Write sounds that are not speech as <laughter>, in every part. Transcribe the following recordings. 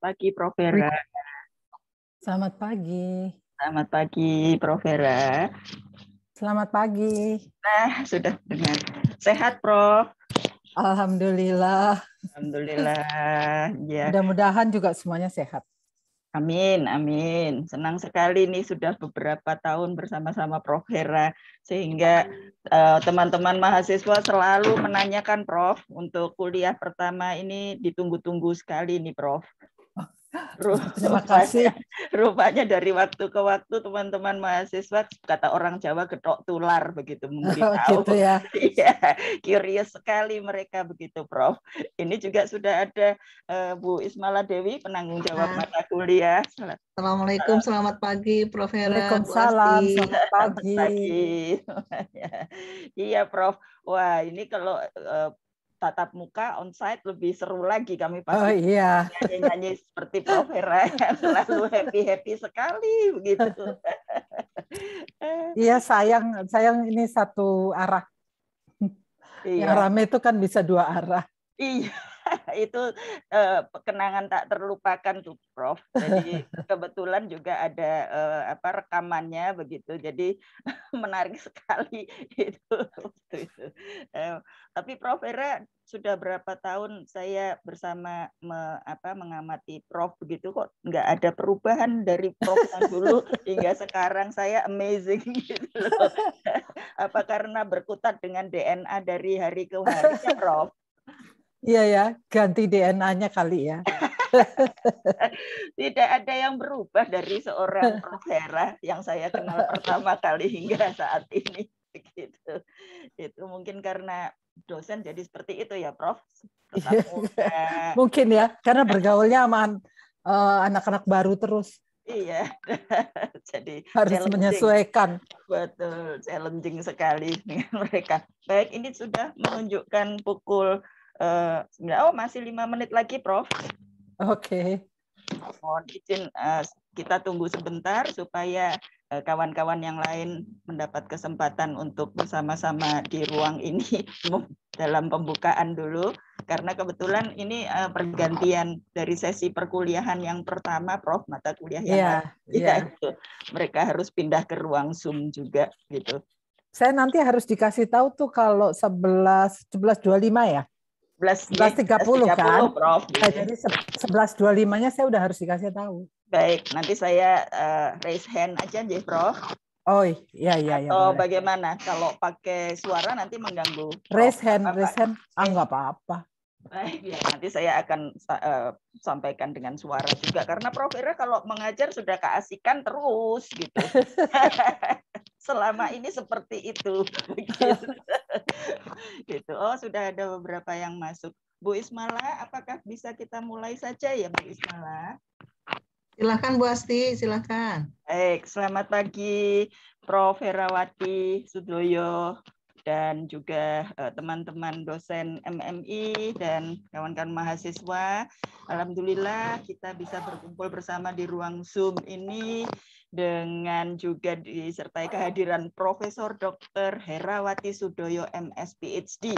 pagi Prof. Vera. Selamat pagi. Selamat pagi Prof. Vera. Selamat pagi. Nah, sudah dengar. Sehat, Prof. Alhamdulillah. Alhamdulillah. Ya. Mudah-mudahan juga semuanya sehat. Amin, amin. Senang sekali nih sudah beberapa tahun bersama-sama Prof. Hera sehingga eh, teman-teman uh, teman -teman mahasiswa selalu menanyakan Prof untuk kuliah pertama ini ditunggu-tunggu sekali nih Prof. Terima kasih. <laughs> Rupanya, dari waktu ke waktu teman-teman mahasiswa kata orang Jawa getok tular begitu <laughs> mungkin. Oh, gitu ya. <laughs> Iya, curious sekali mereka begitu, Prof. Ini juga sudah ada uh, Bu Ismala Dewi penanggung jawab iya. mata kuliah. Assalamualaikum, selamat pagi Prof. Hera. Waalaikumsalam, selamat pagi. iya, Prof. Wah, ini kalau uh, tatap muka on site lebih seru lagi kami pasti oh, iya. nyanyi, -nyanyi seperti Prof Hera selalu <laughs> happy happy sekali begitu. <laughs> iya sayang sayang ini satu arah. Iya. Yang rame itu kan bisa dua arah. Iya. <laughs> itu uh, kenangan tak terlupakan tuh Prof. Jadi <laughs> kebetulan juga ada uh, apa rekamannya begitu. Jadi <laughs> menarik sekali itu. itu. Uh, tapi Prof Vera sudah berapa tahun saya bersama me, apa mengamati Prof begitu kok nggak ada perubahan dari Prof yang dulu hingga sekarang saya amazing gitu loh. apa karena berkutat dengan DNA dari hari ke hari ya Prof? Iya ya, ganti DNA-nya kali ya. <laughs> Tidak ada yang berubah dari seorang Prof. Hera yang saya kenal <laughs> pertama kali hingga saat ini. Gitu. Itu mungkin karena dosen jadi seperti itu ya, Prof. Iya. <laughs> mungkin ya, karena bergaulnya sama eh, anak-anak baru terus. Iya, jadi harus challenging. menyesuaikan. Betul, challenging sekali dengan mereka. Baik, ini sudah menunjukkan pukul uh, oh masih lima menit lagi Prof. Oke. Okay. Mohon izin uh, kita tunggu sebentar supaya eh, kawan-kawan yang lain mendapat kesempatan untuk bersama-sama di ruang ini <laughs> dalam pembukaan dulu karena kebetulan ini pergantian dari sesi perkuliahan yang pertama Prof mata kuliah yang yeah, lain. yeah. Iya, itu. mereka harus pindah ke ruang Zoom juga gitu. Saya nanti harus dikasih tahu tuh kalau 11 11.25 ya. 30 kan? Prof. kan, jadi 11.25-nya saya udah harus dikasih tahu. Baik, nanti saya uh, raise hand aja nih, Prof. Oh iya iya iya. Oh, bagaimana kalau pakai suara nanti mengganggu? Raise hand, raise hand. Ah nggak apa-apa. Baik ya, nanti saya akan uh, sampaikan dengan suara juga karena Prof Ira kalau mengajar sudah keasikan terus gitu. <laughs> Selama ini seperti itu. Gitu. gitu. Oh, sudah ada beberapa yang masuk. Bu Ismala, apakah bisa kita mulai saja ya Bu Ismala? Silakan Bu Asti, silakan. Baik, selamat pagi Prof Herawati Sudoyo dan juga eh, teman-teman dosen MMI dan kawan-kawan mahasiswa. Alhamdulillah kita bisa berkumpul bersama di ruang Zoom ini dengan juga disertai kehadiran Profesor Dr. Herawati Sudoyo MS PhD.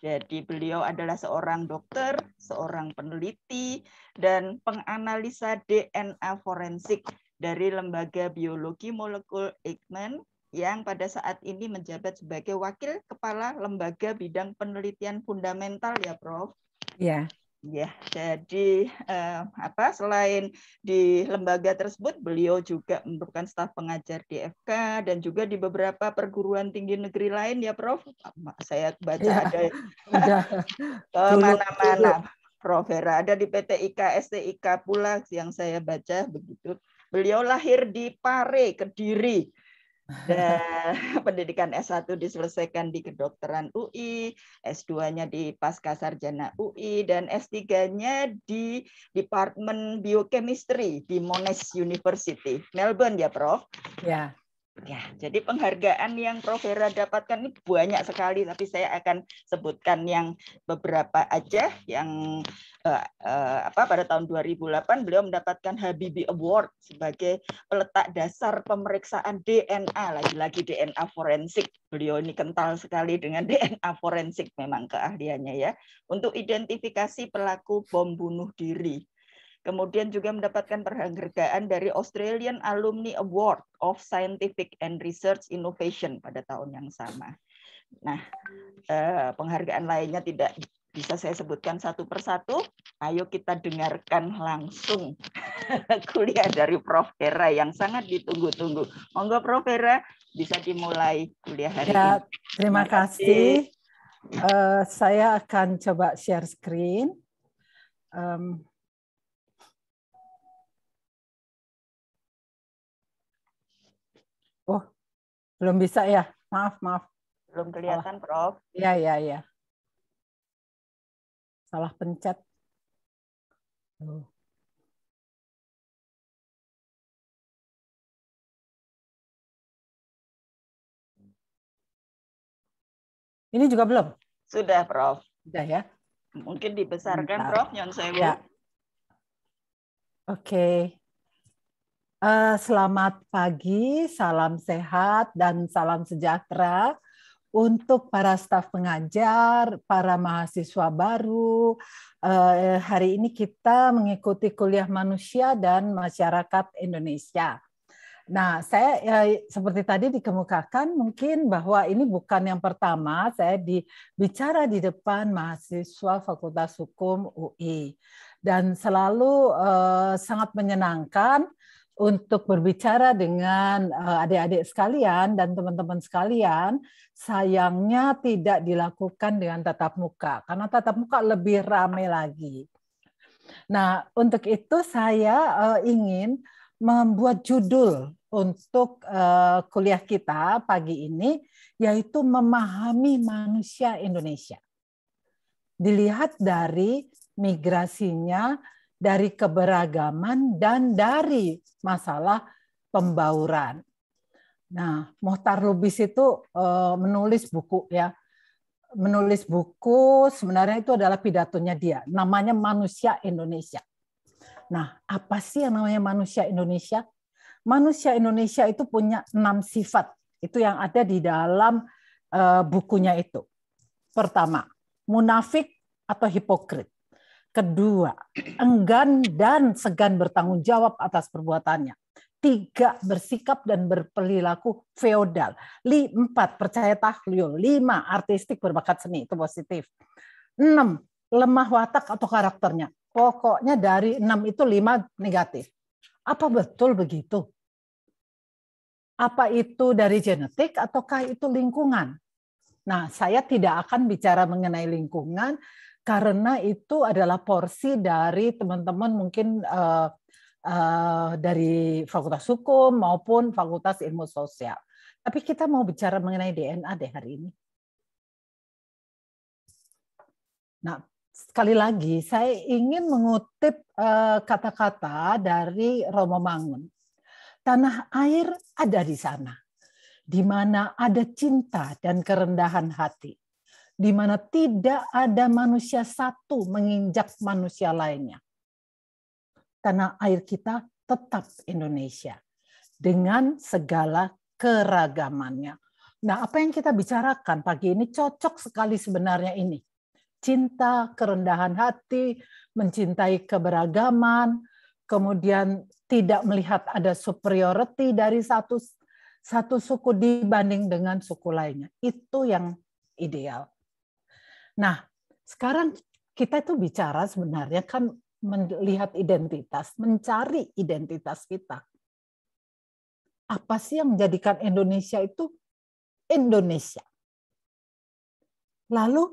Jadi beliau adalah seorang dokter, seorang peneliti, dan penganalisa DNA forensik dari Lembaga Biologi Molekul Eijkman yang pada saat ini menjabat sebagai wakil kepala lembaga bidang penelitian fundamental ya Prof. ya Ya, jadi eh, apa selain di lembaga tersebut beliau juga merupakan staf pengajar di FK dan juga di beberapa perguruan tinggi negeri lain ya Prof. Saya baca ya, ada <laughs> <laughs> kemana-mana. Prof. Vera ada di PT IKA STIK pula yang saya baca begitu. Beliau lahir di Pare, Kediri <laughs> pendidikan S1 diselesaikan di kedokteran UI, S2-nya di Pasca Sarjana UI, dan S3-nya di Departemen Biochemistry di Monash University, Melbourne ya Prof? Ya. Ya, jadi penghargaan yang Prof. Hera dapatkan ini banyak sekali, tapi saya akan sebutkan yang beberapa aja. Yang uh, uh, apa pada tahun 2008 beliau mendapatkan Habibi Award sebagai peletak dasar pemeriksaan DNA, lagi-lagi DNA forensik. Beliau ini kental sekali dengan <laughs> DNA forensik memang keahliannya ya, untuk identifikasi pelaku bom bunuh diri Kemudian juga mendapatkan penghargaan dari Australian Alumni Award of Scientific and Research Innovation pada tahun yang sama. Nah, eh, penghargaan lainnya tidak bisa saya sebutkan satu persatu. Ayo kita dengarkan langsung <laughs> kuliah dari Prof. Hera yang sangat ditunggu-tunggu. Monggo Prof. Hera bisa dimulai kuliah hari ya, ini. Terima kasih. kasih. Uh, saya akan coba share screen. Um, Belum bisa ya? Maaf, maaf. Belum kelihatan, Salah. Prof. Iya, iya, iya. Salah pencet. Ini juga belum? Sudah, Prof. Sudah ya. Mungkin dibesarkan, Bentar. Prof. Yang saya ya. Oke. Okay. Eh, selamat pagi, salam sehat, dan salam sejahtera untuk para staf pengajar, para mahasiswa baru. Eh, hari ini kita mengikuti kuliah manusia dan masyarakat Indonesia. Nah, saya ya, seperti tadi dikemukakan mungkin bahwa ini bukan yang pertama saya di, bicara di depan mahasiswa Fakultas Hukum UI dan selalu eh, sangat menyenangkan untuk berbicara dengan eh, adik-adik sekalian dan teman-teman sekalian, sayangnya tidak dilakukan dengan tatap muka karena tatap muka lebih ramai lagi. Nah, untuk itu saya eh, ingin membuat judul untuk eh, kuliah kita pagi ini yaitu memahami manusia Indonesia. Dilihat dari migrasinya dari keberagaman dan dari masalah pembauran. Nah, Mohtar Lubis itu eh, menulis buku ya. Menulis buku sebenarnya itu adalah pidatonya dia. Namanya Manusia Indonesia. Nah, apa sih yang namanya manusia Indonesia? Manusia Indonesia itu punya enam sifat. Itu yang ada di dalam eh, bukunya itu. Pertama, munafik atau hipokrit Kedua, enggan dan segan bertanggung jawab atas perbuatannya. Tiga, bersikap dan berperilaku feodal. Empat, percaya tahlil. Lima, artistik berbakat seni. Itu positif. Enam, lemah watak atau karakternya. Pokoknya dari enam itu lima negatif. Apa betul begitu? Apa itu dari genetik ataukah itu lingkungan? Nah, saya tidak akan bicara mengenai lingkungan, karena itu adalah porsi dari teman-teman mungkin uh, uh, dari Fakultas Hukum maupun Fakultas Ilmu Sosial. Tapi kita mau bicara mengenai DNA deh hari ini. Nah, sekali lagi saya ingin mengutip eh, kata-kata uh, dari Romo Mangun. Tanah air ada di sana, di mana ada cinta dan kerendahan hati di mana tidak ada manusia satu menginjak manusia lainnya. Tanah air kita tetap Indonesia dengan segala keragamannya. Nah, apa yang kita bicarakan pagi ini cocok sekali sebenarnya ini. Cinta, kerendahan hati, mencintai keberagaman, kemudian tidak melihat ada superiority dari satu satu suku dibanding dengan suku lainnya. Itu yang ideal. Nah, sekarang kita itu bicara sebenarnya kan melihat identitas, mencari identitas kita. Apa sih yang menjadikan Indonesia itu Indonesia? Lalu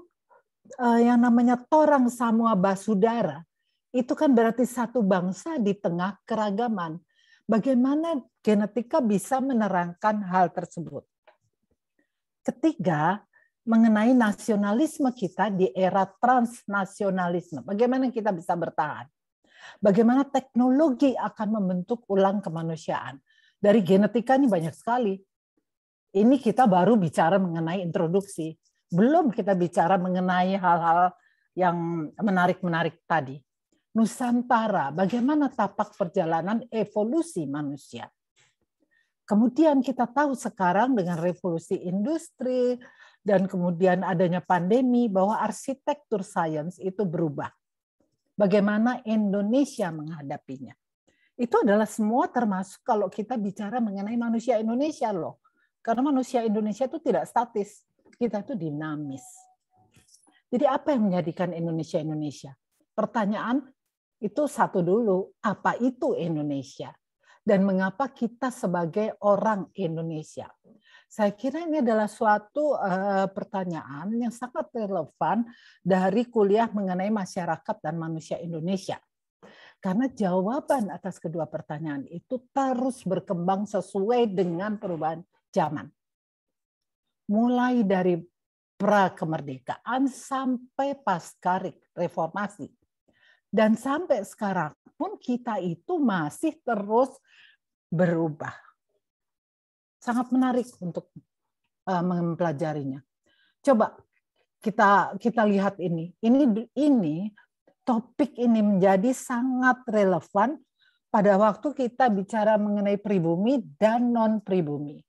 eh, yang namanya Torang Samoa Basudara itu kan berarti satu bangsa di tengah keragaman. Bagaimana genetika bisa menerangkan hal tersebut? Ketiga, mengenai nasionalisme kita di era transnasionalisme. Bagaimana kita bisa bertahan? Bagaimana teknologi akan membentuk ulang kemanusiaan? Dari genetika ini banyak sekali. Ini kita baru bicara mengenai introduksi. Belum kita bicara mengenai hal-hal yang menarik-menarik tadi. Nusantara, bagaimana tapak perjalanan evolusi manusia? Kemudian kita tahu sekarang dengan revolusi industri, dan kemudian adanya pandemi bahwa arsitektur sains itu berubah. Bagaimana Indonesia menghadapinya? Itu adalah semua termasuk kalau kita bicara mengenai manusia Indonesia loh. Karena manusia Indonesia itu tidak statis, kita itu dinamis. Jadi apa yang menjadikan Indonesia Indonesia? Pertanyaan itu satu dulu, apa itu Indonesia? Dan mengapa kita sebagai orang Indonesia? Saya kira ini adalah suatu eh, pertanyaan yang sangat relevan dari kuliah mengenai masyarakat dan manusia Indonesia. Karena jawaban atas kedua pertanyaan itu terus berkembang sesuai dengan perubahan zaman. Mulai dari pra kemerdekaan sampai pasca reformasi. Dan sampai sekarang pun kita itu masih terus berubah sangat menarik untuk uh, mempelajarinya. Coba kita kita lihat ini. Ini ini topik ini menjadi sangat relevan pada waktu kita bicara mengenai pribumi dan non pribumi.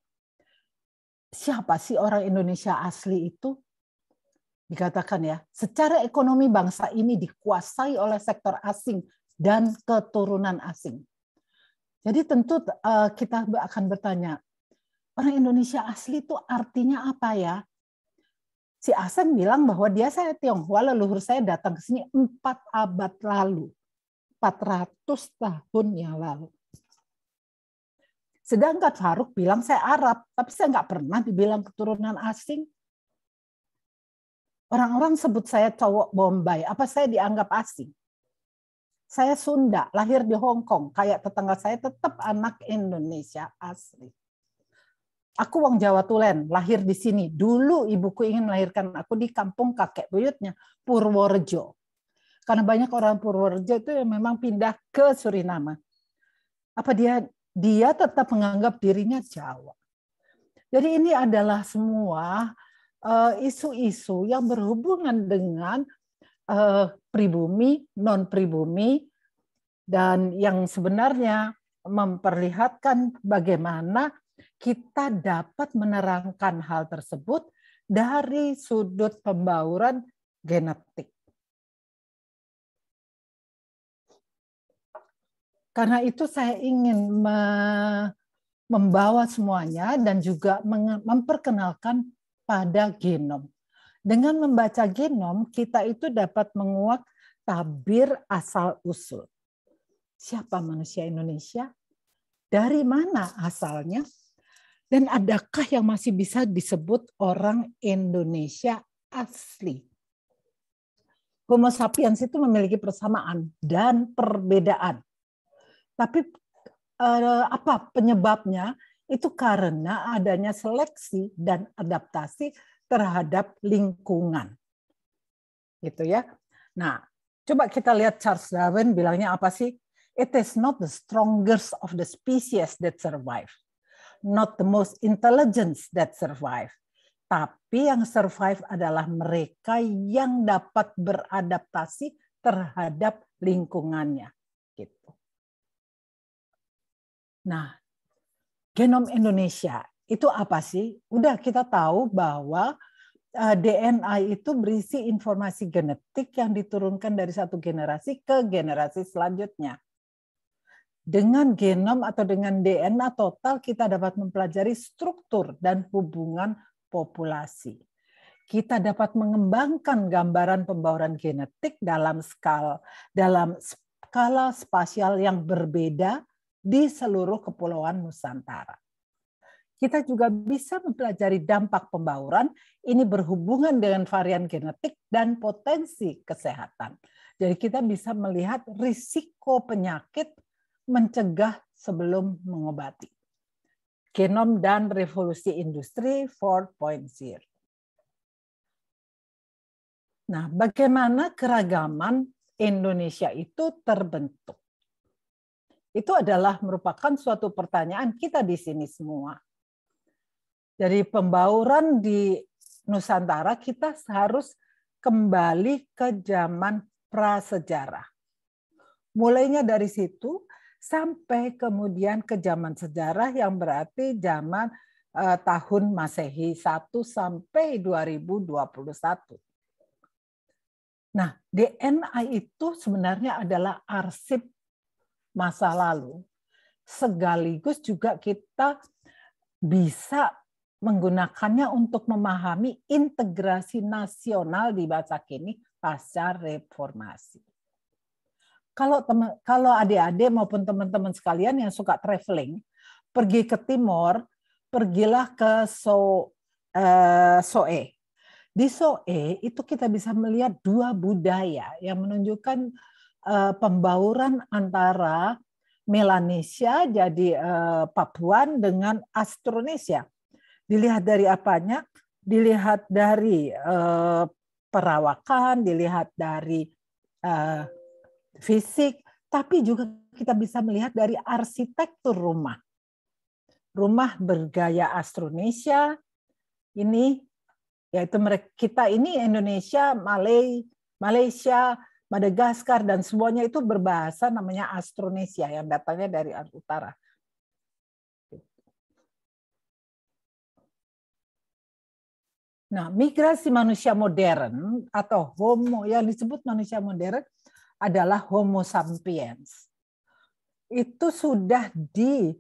Siapa sih orang Indonesia asli itu? Dikatakan ya, secara ekonomi bangsa ini dikuasai oleh sektor asing dan keturunan asing. Jadi tentu eh, kita akan bertanya, orang Indonesia asli itu artinya apa ya? Si Aseng bilang bahwa dia saya Tionghoa leluhur saya datang ke sini 4 abad lalu. 400 tahun yang lalu. Sedangkan Faruk bilang saya Arab, tapi saya nggak pernah dibilang keturunan asing. Orang-orang sebut saya cowok Bombay, apa saya dianggap asing? Saya Sunda, lahir di Hong Kong, kayak tetangga saya tetap anak Indonesia asli. Aku wong Jawa Tulen, lahir di sini. Dulu ibuku ingin melahirkan aku di kampung kakek buyutnya, Purworejo. Karena banyak orang Purworejo itu yang memang pindah ke Suriname. Apa dia dia tetap menganggap dirinya Jawa. Jadi ini adalah semua eh, isu-isu yang berhubungan dengan eh, pribumi, non pribumi, dan yang sebenarnya memperlihatkan bagaimana kita dapat menerangkan hal tersebut dari sudut pembauran genetik. Karena itu saya ingin me membawa semuanya dan juga memperkenalkan pada genom. Dengan membaca genom, kita itu dapat menguak tabir asal-usul. Siapa manusia Indonesia? Dari mana asalnya? Dan adakah yang masih bisa disebut orang Indonesia asli? Homo sapiens itu memiliki persamaan dan perbedaan. Tapi eh, apa penyebabnya? Itu karena adanya seleksi dan adaptasi terhadap lingkungan. Gitu ya. Nah, coba kita lihat Charles Darwin bilangnya apa sih? It is not the strongest of the species that survive not the most intelligence that survive. Tapi yang survive adalah mereka yang dapat beradaptasi terhadap lingkungannya. Gitu. Nah, genom Indonesia itu apa sih? Udah kita tahu bahwa eh, DNA itu berisi informasi genetik yang diturunkan dari satu generasi ke generasi selanjutnya. Dengan genom atau dengan DNA total kita dapat mempelajari struktur dan hubungan populasi. Kita dapat mengembangkan gambaran pembauran genetik dalam skala dalam skala spasial yang berbeda di seluruh kepulauan Nusantara. Kita juga bisa mempelajari dampak pembauran ini berhubungan dengan varian genetik dan potensi kesehatan. Jadi kita bisa melihat risiko penyakit mencegah sebelum mengobati. Genom dan revolusi industri 4.0. Nah, bagaimana keragaman Indonesia itu terbentuk? Itu adalah merupakan suatu pertanyaan kita di sini semua. Dari pembauran di Nusantara, kita harus kembali ke zaman prasejarah. Mulainya dari situ, sampai kemudian ke zaman sejarah yang berarti zaman eh, tahun Masehi 1 sampai 2021. Nah, DNA itu sebenarnya adalah arsip masa lalu. Segaligus juga kita bisa menggunakannya untuk memahami integrasi nasional di masa kini pasca reformasi kalau teman kalau adik-adik maupun teman-teman sekalian yang suka traveling pergi ke timur pergilah ke so eh, soe di soe itu kita bisa melihat dua budaya yang menunjukkan eh, pembauran antara Melanesia jadi Papua eh, Papuan dengan Austronesia dilihat dari apanya dilihat dari eh, perawakan dilihat dari eh, fisik, tapi juga kita bisa melihat dari arsitektur rumah. Rumah bergaya Astronesia ini yaitu mereka kita ini Indonesia, Malay, Malaysia, Madagaskar dan semuanya itu berbahasa namanya Astronesia yang datangnya dari utara. Nah, migrasi manusia modern atau homo yang disebut manusia modern adalah Homo sapiens. Itu sudah di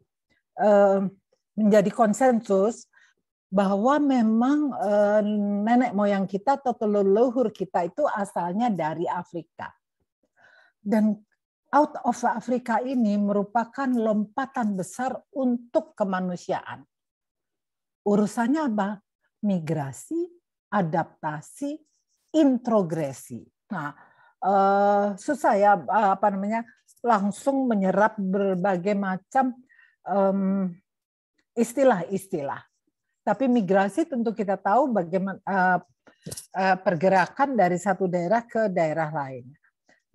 eh, menjadi konsensus bahwa memang eh, nenek moyang kita atau leluhur kita itu asalnya dari Afrika. Dan out of Afrika ini merupakan lompatan besar untuk kemanusiaan. Urusannya apa? Migrasi, adaptasi, introgresi. Nah, Eh, susah ya eh, apa namanya langsung menyerap berbagai macam istilah-istilah. Tapi migrasi tentu kita tahu bagaimana eh, pergerakan dari satu daerah ke daerah lain.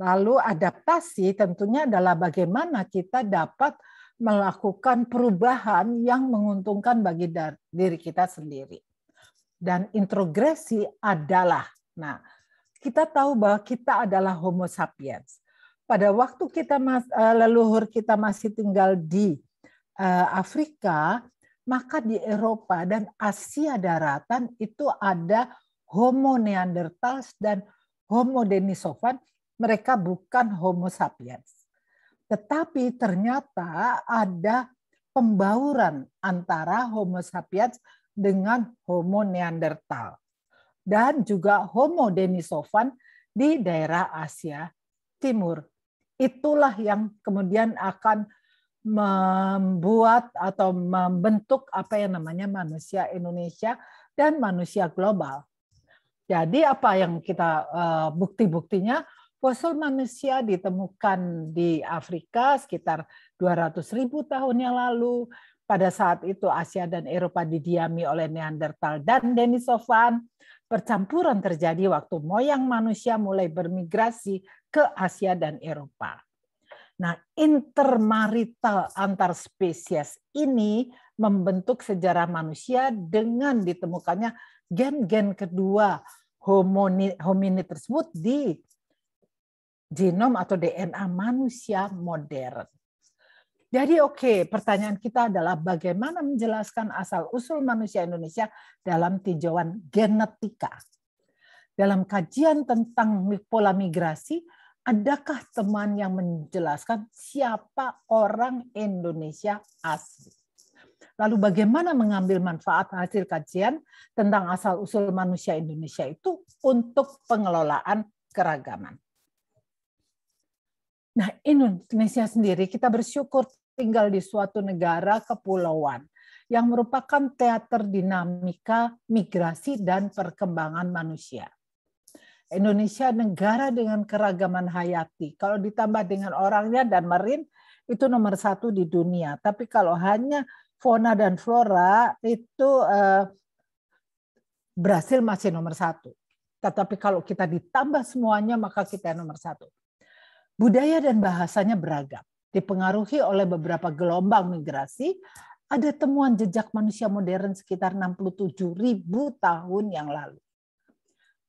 Lalu adaptasi tentunya adalah bagaimana kita dapat melakukan perubahan yang menguntungkan bagi diri kita sendiri. Dan introgresi adalah, nah kita tahu bahwa kita adalah Homo sapiens. Pada waktu kita mas, eh, leluhur kita masih tinggal di eh, Afrika, maka di Eropa dan Asia daratan itu ada Homo neanderthals dan Homo denisovan. Mereka bukan Homo sapiens. Tetapi ternyata ada pembauran antara Homo sapiens dengan Homo neanderthal dan juga Homo denisovan di daerah Asia Timur. Itulah yang kemudian akan membuat atau membentuk apa yang namanya manusia Indonesia dan manusia global. Jadi apa yang kita eh, bukti-buktinya fosil manusia ditemukan di Afrika sekitar 200 ribu tahun yang lalu. Pada saat itu Asia dan Eropa didiami oleh Neanderthal dan Denisovan percampuran terjadi waktu moyang manusia mulai bermigrasi ke Asia dan Eropa. Nah, intermarital antar spesies ini membentuk sejarah manusia dengan ditemukannya gen-gen kedua hominid tersebut di genom atau DNA manusia modern. Jadi oke, okay, pertanyaan kita adalah bagaimana menjelaskan asal-usul manusia Indonesia dalam tinjauan genetika. Dalam kajian tentang pola migrasi, adakah teman yang menjelaskan siapa orang Indonesia asli? Lalu bagaimana mengambil manfaat hasil kajian tentang asal-usul manusia Indonesia itu untuk pengelolaan keragaman? Nah, Indonesia sendiri kita bersyukur tinggal di suatu negara kepulauan yang merupakan teater dinamika migrasi dan perkembangan manusia. Indonesia negara dengan keragaman hayati. Kalau ditambah dengan orangnya dan marin, itu nomor satu di dunia. Tapi kalau hanya fauna dan flora, itu eh, Brasil masih nomor satu. Tetapi kalau kita ditambah semuanya, maka kita nomor satu. Budaya dan bahasanya beragam dipengaruhi oleh beberapa gelombang migrasi, ada temuan jejak manusia modern sekitar 67 ribu tahun yang lalu.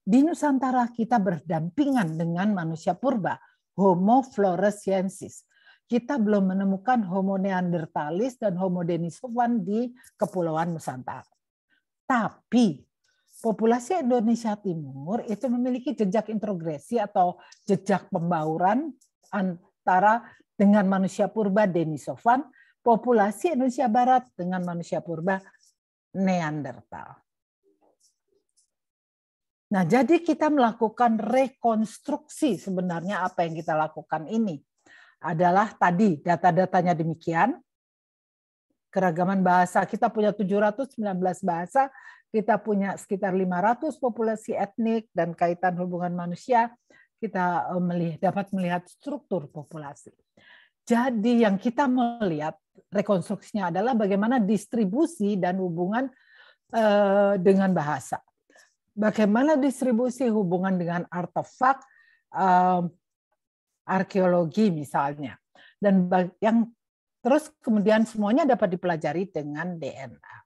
Di Nusantara kita berdampingan dengan manusia purba, Homo floresiensis. Kita belum menemukan Homo neanderthalis dan Homo denisovan di kepulauan Nusantara. Tapi populasi Indonesia Timur itu memiliki jejak introgresi atau jejak pembauran antara dengan manusia purba Denisovan, populasi Indonesia Barat dengan manusia purba Neanderthal. Nah, jadi kita melakukan rekonstruksi sebenarnya apa yang kita lakukan ini adalah tadi data-datanya demikian. Keragaman bahasa, kita punya 719 bahasa, kita punya sekitar 500 populasi etnik dan kaitan hubungan manusia, kita eh, melihat, dapat melihat struktur populasi. Jadi yang kita melihat rekonstruksinya adalah bagaimana distribusi dan hubungan eh, dengan bahasa. Bagaimana distribusi hubungan dengan artefak eh, arkeologi misalnya. Dan yang terus kemudian semuanya dapat dipelajari dengan DNA.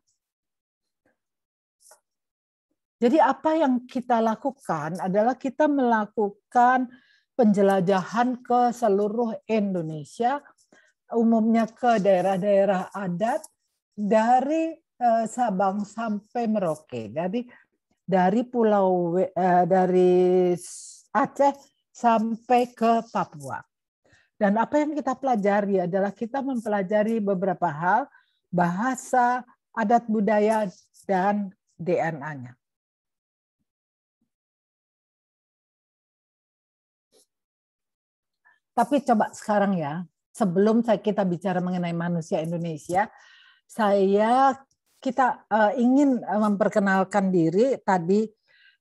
Jadi apa yang kita lakukan adalah kita melakukan penjelajahan ke seluruh Indonesia, umumnya ke daerah-daerah adat dari eh, Sabang sampai Merauke. Jadi dari pulau eh, dari Aceh sampai ke Papua. Dan apa yang kita pelajari adalah kita mempelajari beberapa hal, bahasa, adat budaya, dan DNA-nya. Tapi coba sekarang ya, sebelum saya kita bicara mengenai manusia Indonesia, saya kita uh, ingin eh, memperkenalkan diri tadi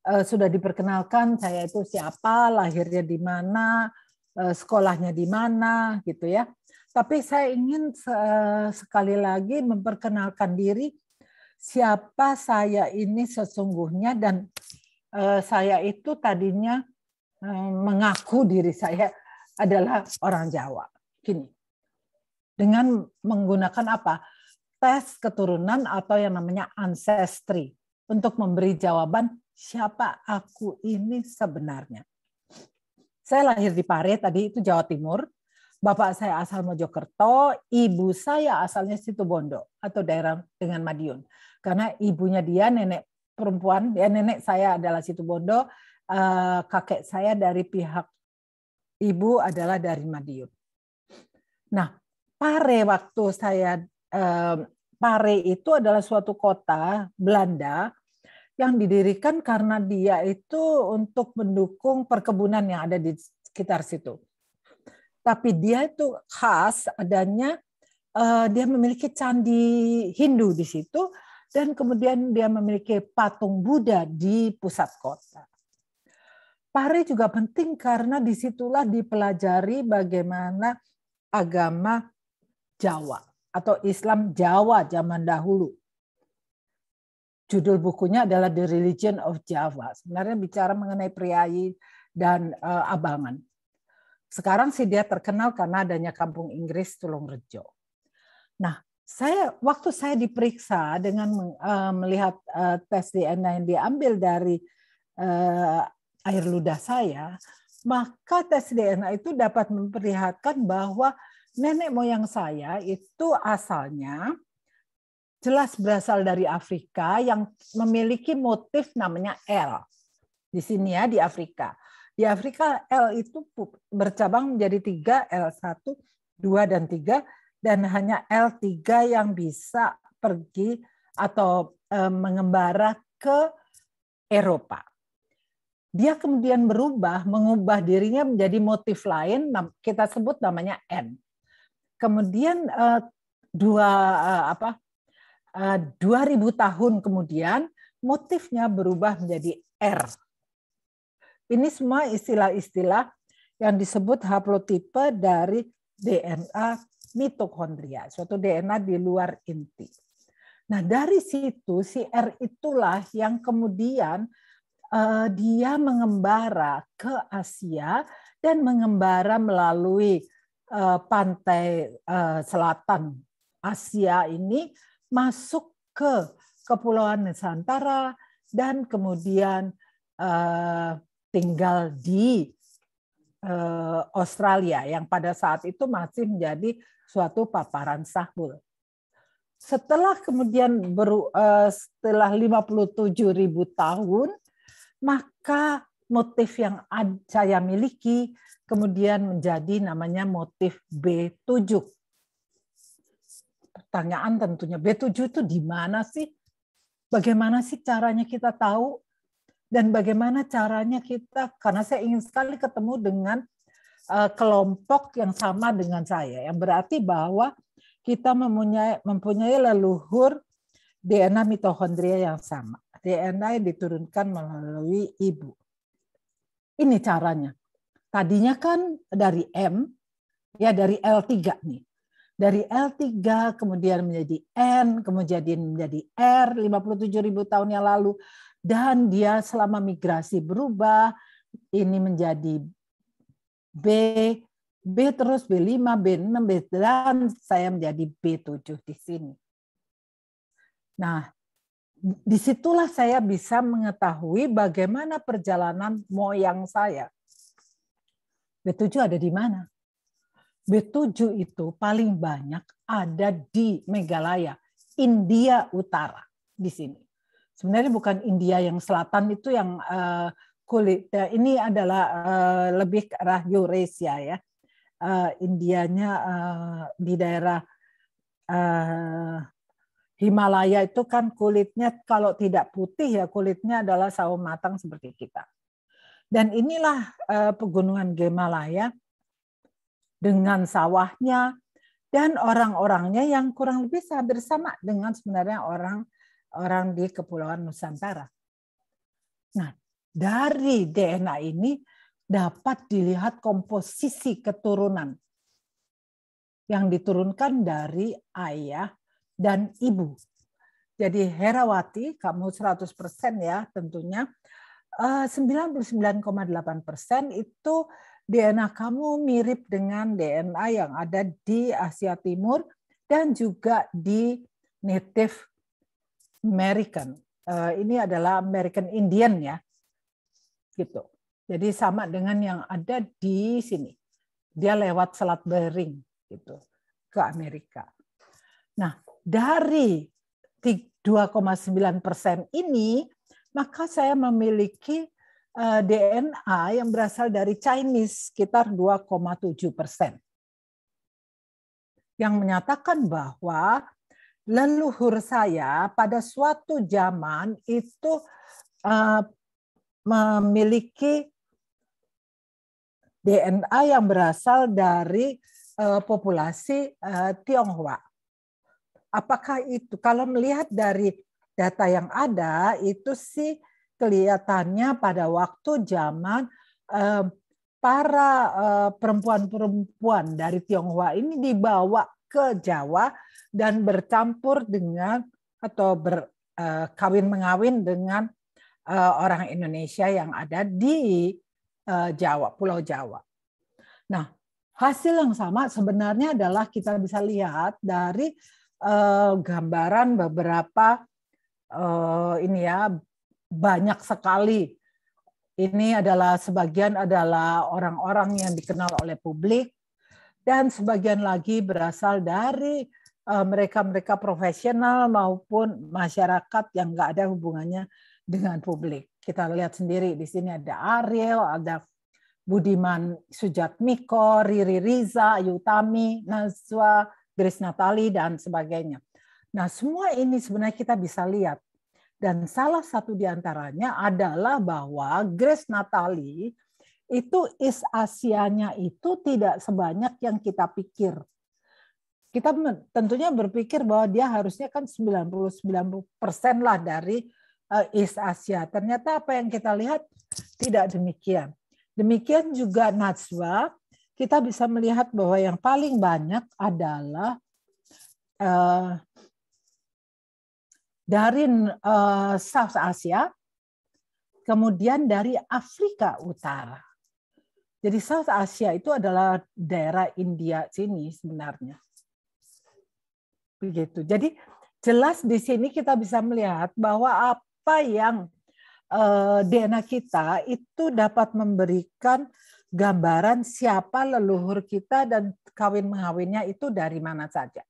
uh, sudah diperkenalkan saya itu siapa, lahirnya di mana, uh, sekolahnya di mana gitu ya. Tapi saya ingin uh, sekali lagi memperkenalkan diri siapa saya ini sesungguhnya dan uh, saya itu tadinya uh, mengaku diri saya adalah orang Jawa. Gini, dengan menggunakan apa? Tes keturunan atau yang namanya ancestry untuk memberi jawaban siapa aku ini sebenarnya. Saya lahir di Pare tadi itu Jawa Timur. Bapak saya asal Mojokerto, ibu saya asalnya Situbondo atau daerah dengan Madiun. Karena ibunya dia nenek perempuan, ya nenek saya adalah Situbondo, eh, kakek saya dari pihak ibu adalah dari Madiun. Nah, Pare waktu saya Pare itu adalah suatu kota Belanda yang didirikan karena dia itu untuk mendukung perkebunan yang ada di sekitar situ. Tapi dia itu khas adanya eh, dia memiliki candi Hindu di situ dan kemudian dia memiliki patung Buddha di pusat kota. Pare juga penting karena disitulah dipelajari bagaimana agama Jawa atau Islam Jawa zaman dahulu. Judul bukunya adalah The Religion of Java. Sebenarnya bicara mengenai priayi dan uh, abangan. Sekarang sih dia terkenal karena adanya kampung Inggris Tulungrejo. Nah, saya waktu saya diperiksa dengan uh, melihat uh, tes DNA yang diambil dari air ludah saya, maka tes DNA itu dapat memperlihatkan bahwa nenek moyang saya itu asalnya jelas berasal dari Afrika yang memiliki motif namanya L. Di sini ya di Afrika. Di Afrika L itu bercabang menjadi tiga L1, 2, dan 3. Dan hanya L3 yang bisa pergi atau eh, mengembara ke Eropa dia kemudian berubah, mengubah dirinya menjadi motif lain, kita sebut namanya N. Kemudian eh, dua eh, apa 2000 eh, tahun kemudian motifnya berubah menjadi R. Ini semua istilah-istilah yang disebut haplotipe dari DNA mitokondria, suatu DNA di luar inti. Nah, dari situ si R itulah yang kemudian uh, dia mengembara ke Asia dan mengembara melalui uh, pantai uh, selatan Asia ini masuk ke kepulauan Nusantara dan kemudian uh, tinggal di uh, Australia yang pada saat itu masih menjadi suatu paparan sahul setelah kemudian ber, uh, setelah 57 ribu tahun maka motif yang saya miliki kemudian menjadi namanya motif B7. Pertanyaan tentunya B7 itu di mana sih? Bagaimana sih caranya kita tahu dan bagaimana caranya kita karena saya ingin sekali ketemu dengan eh, kelompok yang sama dengan saya yang berarti bahwa kita mempunyai mempunyai leluhur DNA mitohondria yang sama. DNA diturunkan melalui ibu. Ini caranya. Tadinya kan dari M, ya dari L3 nih. Dari L3 kemudian menjadi N, kemudian menjadi R 57 ribu tahun yang lalu. Dan dia selama migrasi berubah, ini menjadi B, B terus B5, B6, B dan saya menjadi B7 di sini. Nah, disitulah saya bisa mengetahui bagaimana perjalanan moyang saya. B7 ada di mana? B7 itu paling banyak ada di Megalaya India Utara di sini. Sebenarnya bukan India yang selatan itu yang eh, kulit. Eh, ini adalah eh, lebih ke arah Eurasia ya. Uh, Indianya di daerah Himalaya itu kan kulitnya kalau tidak putih ya kulitnya adalah sawo matang seperti kita. Dan inilah eh, pegunungan Himalaya dengan sawahnya dan orang-orangnya yang kurang lebih hampir sama dengan sebenarnya orang orang di kepulauan Nusantara. Nah, dari DNA ini dapat dilihat komposisi keturunan yang diturunkan dari ayah dan ibu. Jadi Herawati, kamu 100% ya tentunya, 99,8% eh, itu DNA kamu mirip dengan DNA yang ada di Asia Timur dan juga di Native American. Eh, ini adalah American Indian ya. Gitu. Jadi sama dengan yang ada di sini. Dia lewat Selat Bering gitu ke Amerika. Nah, dari 2,9 persen ini, maka saya memiliki eh, DNA yang berasal dari Chinese sekitar 2,7 persen. Yang menyatakan bahwa leluhur saya pada suatu zaman itu eh, memiliki DNA yang berasal dari eh, populasi Tionghoa apakah itu kalau melihat dari data yang ada itu sih kelihatannya pada waktu zaman eh, para eh, perempuan-perempuan dari Tionghoa ini dibawa ke Jawa dan bercampur dengan atau berkawin eh, mengawin dengan eh, orang Indonesia yang ada di eh, Jawa, Pulau Jawa. Nah, hasil yang sama sebenarnya adalah kita bisa lihat dari uh, gambaran beberapa uh, ini ya banyak sekali. Ini adalah sebagian adalah orang-orang yang dikenal oleh publik dan sebagian lagi berasal dari eh, mereka-mereka uh, profesional maupun masyarakat yang nggak ada hubungannya dengan publik. Kita lihat sendiri di sini ada Ariel, ada Budiman Sujatmiko, Riri Riza, Yutami, Nazwa, Grace Natali dan sebagainya. Nah, semua ini sebenarnya kita bisa lihat. Dan salah satu di antaranya adalah bahwa Grace Natali itu is Asianya itu tidak sebanyak yang kita pikir. Kita tentunya berpikir bahwa dia harusnya kan 99% lah dari is eh, Asia. Ternyata apa yang kita lihat tidak demikian. Demikian juga Najwa kita bisa melihat bahwa yang paling banyak adalah uh, dari uh, South Asia, kemudian dari Afrika Utara. Jadi South Asia itu adalah daerah India sini sebenarnya. Begitu. Jadi jelas di sini kita bisa melihat bahwa apa yang eh, DNA kita itu dapat memberikan gambaran siapa leluhur kita dan kawin mengawinnya itu dari mana saja.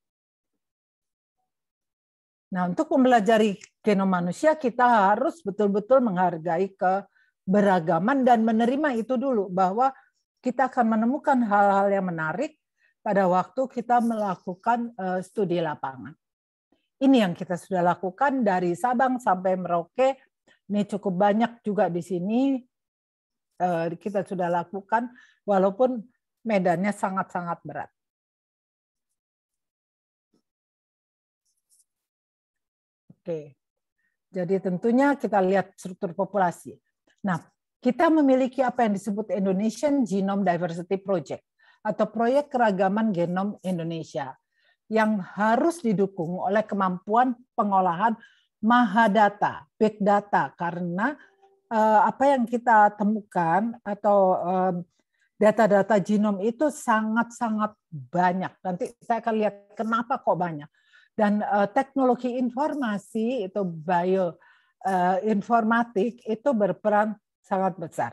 Nah, untuk mempelajari genom manusia kita harus betul-betul menghargai keberagaman dan menerima itu dulu bahwa kita akan menemukan hal-hal yang menarik pada waktu kita melakukan eh, studi lapangan. Ini yang kita sudah lakukan dari Sabang sampai Merauke. Ini cukup banyak juga di sini Eh, kita sudah lakukan walaupun medannya sangat-sangat berat. Oke. Jadi tentunya kita lihat struktur populasi. Nah, kita memiliki apa yang disebut Indonesian Genome Diversity Project atau proyek keragaman genom Indonesia yang harus didukung oleh kemampuan pengolahan mahadata, big data karena Eh, apa yang kita temukan atau eh, data-data genom itu sangat-sangat banyak. Nanti saya akan lihat kenapa kok banyak. Dan eh, teknologi informasi itu bio informatik itu berperan sangat besar.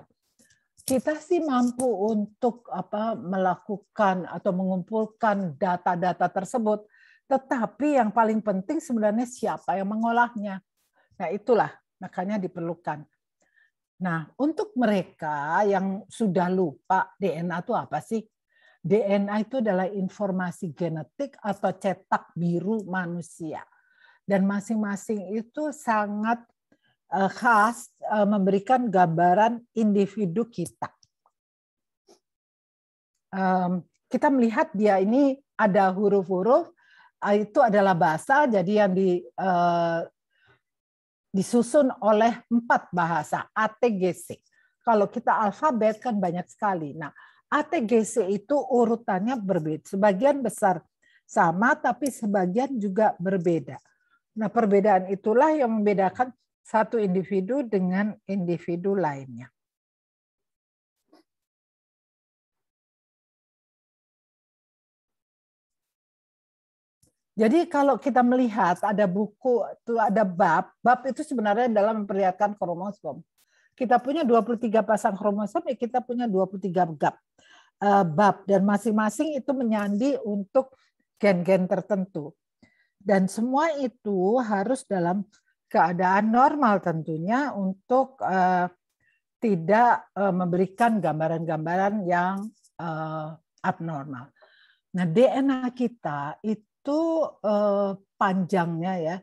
Kita sih mampu untuk apa melakukan atau mengumpulkan data-data tersebut, tetapi yang paling penting sebenarnya siapa yang mengolahnya. Nah, itulah makanya diperlukan. Nah, untuk mereka yang sudah lupa DNA itu apa sih? DNA itu adalah informasi genetik atau cetak biru manusia. Dan masing-masing itu sangat eh, khas eh, memberikan gambaran individu kita. Kita melihat dia ini ada huruf-huruf, eh, itu adalah bahasa, jadi yang di disusun oleh empat bahasa ATGC. Kalau kita alfabet kan banyak sekali. Nah, ATGC itu urutannya berbeda. Sebagian besar sama tapi sebagian juga berbeda. Nah, perbedaan itulah yang membedakan satu individu dengan individu lainnya. Jadi kalau kita melihat ada buku, tuh ada bab, bab itu sebenarnya dalam memperlihatkan kromosom. Kita punya 23 pasang kromosom, ya kita punya 23 gap eh, bab dan masing-masing itu menyandi untuk gen-gen tertentu. Dan semua itu harus dalam keadaan normal tentunya untuk uh, tidak uh, memberikan gambaran-gambaran yang uh, abnormal. Nah, DNA kita itu itu eh, panjangnya ya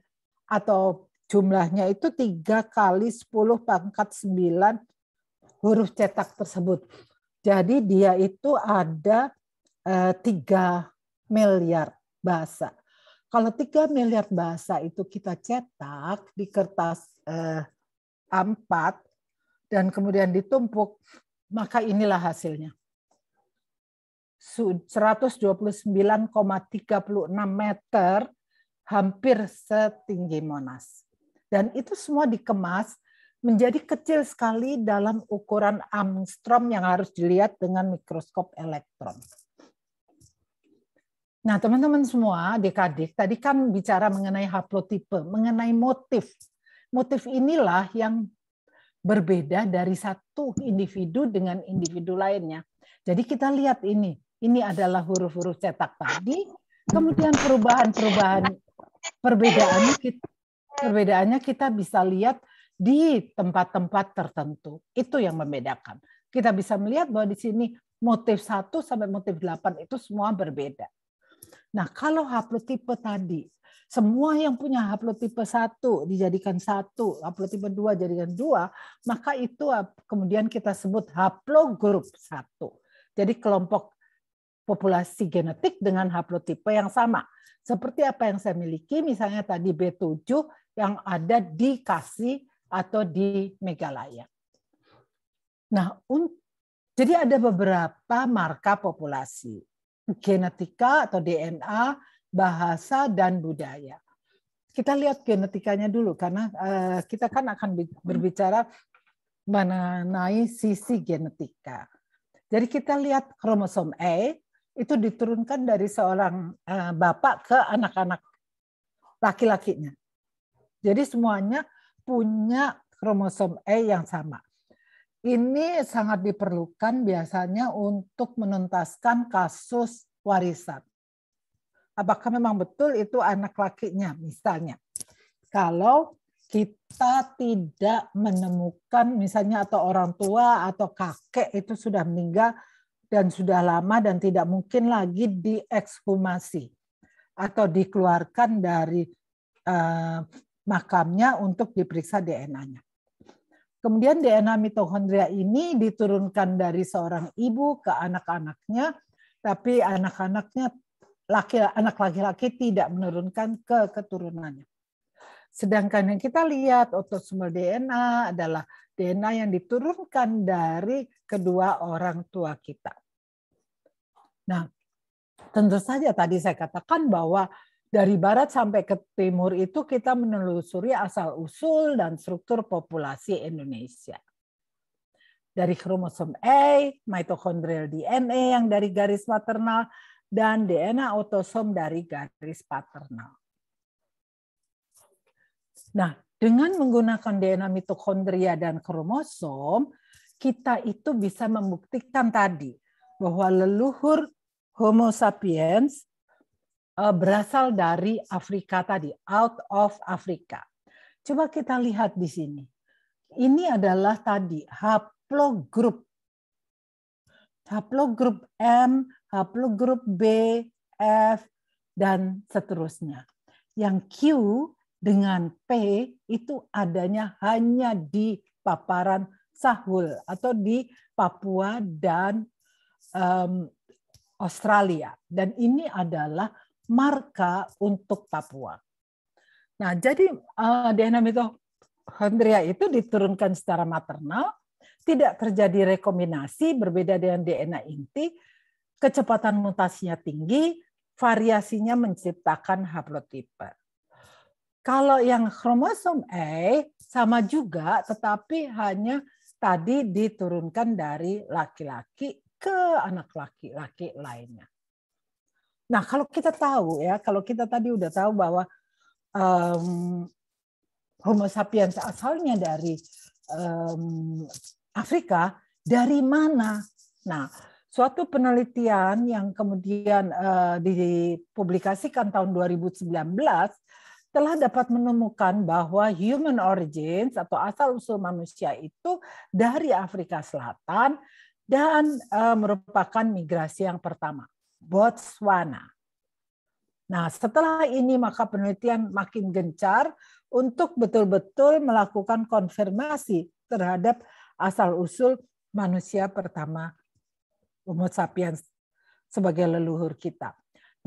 atau jumlahnya itu tiga kali 10 pangkat 9 huruf cetak tersebut. Jadi dia itu ada eh, tiga miliar bahasa. Kalau tiga miliar bahasa itu kita cetak di kertas eh, A4 dan kemudian ditumpuk, maka inilah hasilnya. 129,36 meter, hampir setinggi Monas. Dan itu semua dikemas menjadi kecil sekali dalam ukuran Armstrong yang harus dilihat dengan mikroskop elektron. Nah, teman-teman semua, adik tadi kan bicara mengenai haplotipe, mengenai motif. Motif inilah yang berbeda dari satu individu dengan individu lainnya. Jadi kita lihat ini, ini adalah huruf-huruf cetak tadi. Kemudian perubahan-perubahan perbedaannya kita, perbedaannya kita bisa lihat di tempat-tempat tertentu. Itu yang membedakan. Kita bisa melihat bahwa di sini motif 1 sampai motif 8 itu semua berbeda. Nah, kalau haplotipe tadi, semua yang punya haplotipe 1 dijadikan satu, haplotipe 2 jadikan dua, maka itu kemudian kita sebut haplogroup 1. Jadi kelompok populasi genetik dengan haplotipe yang sama. Seperti apa yang saya miliki, misalnya tadi B7 yang ada di Kasi atau di Megalaya. Nah, jadi ada beberapa marka populasi, genetika atau DNA, bahasa, dan budaya. Kita lihat genetikanya dulu, karena eh, kita kan akan berbicara mengenai sisi genetika. Jadi kita lihat kromosom E, itu diturunkan dari seorang eh, bapak ke anak-anak laki-lakinya. Jadi semuanya punya kromosom E yang sama. Ini sangat diperlukan biasanya untuk menuntaskan kasus warisan. Apakah memang betul itu anak lakinya misalnya? Kalau kita tidak menemukan misalnya atau orang tua atau kakek itu sudah meninggal dan sudah lama dan tidak mungkin lagi diekshumasi atau dikeluarkan dari eh, makamnya untuk diperiksa DNA-nya. Kemudian DNA mitokondria ini diturunkan dari seorang ibu ke anak-anaknya, tapi anak-anaknya laki anak laki-laki tidak menurunkan ke keturunannya. Sedangkan yang kita lihat otosomal DNA adalah DNA yang diturunkan dari kedua orang tua kita. Nah, tentu saja tadi saya katakan bahwa dari barat sampai ke timur itu kita menelusuri asal-usul dan struktur populasi Indonesia. Dari kromosom A, mitokondrial DNA yang dari garis maternal, dan DNA autosom dari garis paternal. Nah, dengan menggunakan DNA mitokondria dan kromosom, kita itu bisa membuktikan tadi bahwa leluhur Homo sapiens uh, berasal dari Afrika tadi, out of Africa. Coba kita lihat di sini. Ini adalah tadi haplogroup, haplogroup M, haplogroup B, F, dan seterusnya. Yang Q dengan P itu adanya hanya di paparan Sahul atau di Papua dan um, Australia dan ini adalah marka untuk Papua. Nah, jadi uh, eh, DNA mitokondria itu diturunkan secara maternal, tidak terjadi rekombinasi berbeda dengan DNA inti, kecepatan mutasinya tinggi, variasinya menciptakan haplotipe. Kalau yang kromosom E sama juga tetapi hanya tadi diturunkan dari laki-laki ke anak laki-laki lainnya. Nah, kalau kita tahu ya, kalau kita tadi udah tahu bahwa um, Homo sapiens asalnya dari um, Afrika, dari mana? Nah, suatu penelitian yang kemudian uh, dipublikasikan tahun 2019 telah dapat menemukan bahwa human origins atau asal usul manusia itu dari Afrika Selatan dan uh, merupakan migrasi yang pertama, Botswana. Nah, setelah ini maka penelitian makin gencar untuk betul-betul melakukan konfirmasi terhadap asal-usul manusia pertama Homo sapiens sebagai leluhur kita.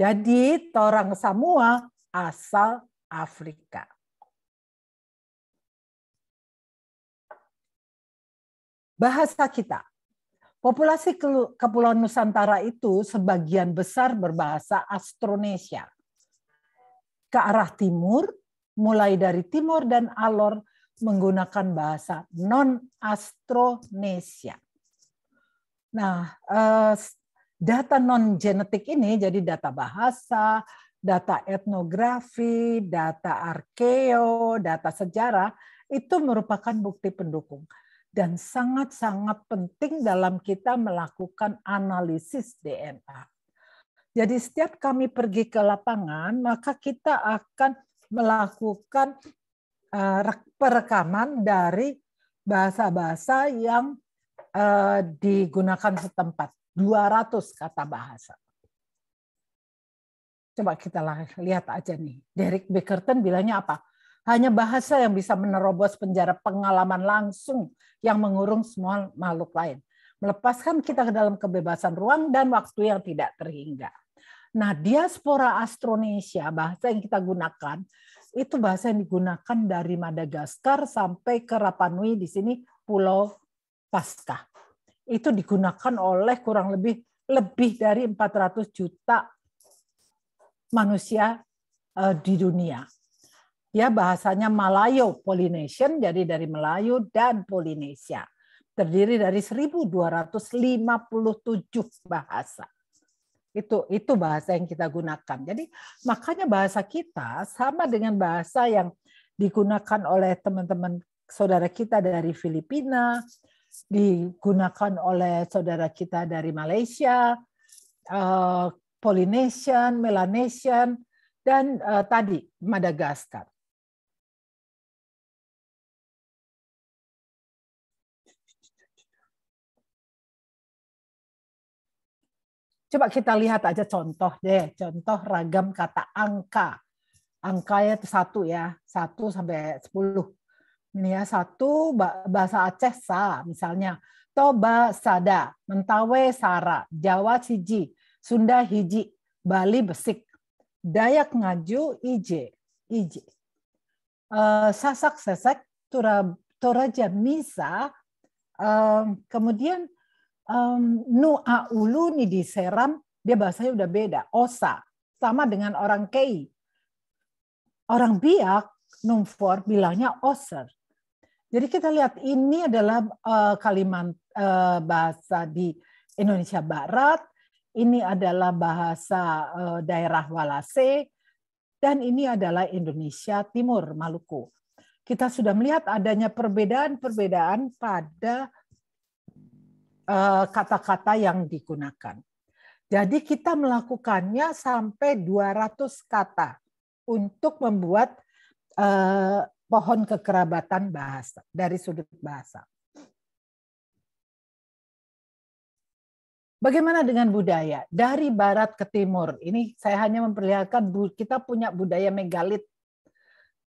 Jadi, Torang semua asal Afrika. Bahasa kita Populasi Kepulauan Nusantara itu sebagian besar berbahasa Austronesia. Ke arah timur, mulai dari timur dan alor menggunakan bahasa non-Austronesia. Nah, eh, data non-genetik ini jadi data bahasa, data etnografi, data arkeo, data sejarah itu merupakan bukti pendukung dan sangat-sangat penting dalam kita melakukan analisis DNA. Jadi setiap kami pergi ke lapangan, maka kita akan melakukan eh, perekaman dari bahasa-bahasa yang eh, digunakan setempat. 200 kata bahasa. Coba kita lihat aja nih. Derek Bickerton bilangnya apa? Hanya bahasa yang bisa menerobos penjara pengalaman langsung yang mengurung semua makhluk lain. Melepaskan kita ke dalam kebebasan ruang dan waktu yang tidak terhingga. Nah, diaspora Astronesia, bahasa yang kita gunakan, itu bahasa yang digunakan dari Madagaskar sampai ke Rapanui di sini Pulau Pasca. Itu digunakan oleh kurang lebih lebih dari 400 juta manusia eh, di dunia ya bahasanya Malayo Polynesian jadi dari Melayu dan Polinesia terdiri dari 1257 bahasa. Itu itu bahasa yang kita gunakan. Jadi makanya bahasa kita sama dengan bahasa yang digunakan oleh teman-teman saudara kita dari Filipina, digunakan oleh saudara kita dari Malaysia, eh, Polynesian, Melanesian, dan eh, tadi Madagaskar. Coba kita lihat aja contoh deh, contoh ragam kata angka. Angkanya itu satu ya, satu sampai sepuluh. Ini ya satu bahasa Aceh sa misalnya Toba sada, Mentawe sara, Jawa siji, Sunda hiji, Bali besik, Dayak ngaju ije, ije. Eh, sasak sesek toraja misa. Eh, kemudian um, ni di Seram, dia bahasanya udah beda. Osa, sama dengan orang Kei. Orang Biak, Numfor, bilangnya Oser. Jadi kita lihat ini adalah uh, kalimat uh, bahasa di Indonesia Barat, ini adalah bahasa uh, daerah Walase, dan ini adalah Indonesia Timur, Maluku. Kita sudah melihat adanya perbedaan-perbedaan pada Eh, kata-kata yang digunakan. Jadi kita melakukannya sampai 200 kata untuk membuat eh, pohon kekerabatan bahasa dari sudut bahasa. Bagaimana dengan budaya? Dari barat ke timur. Ini saya hanya memperlihatkan kita punya budaya megalit.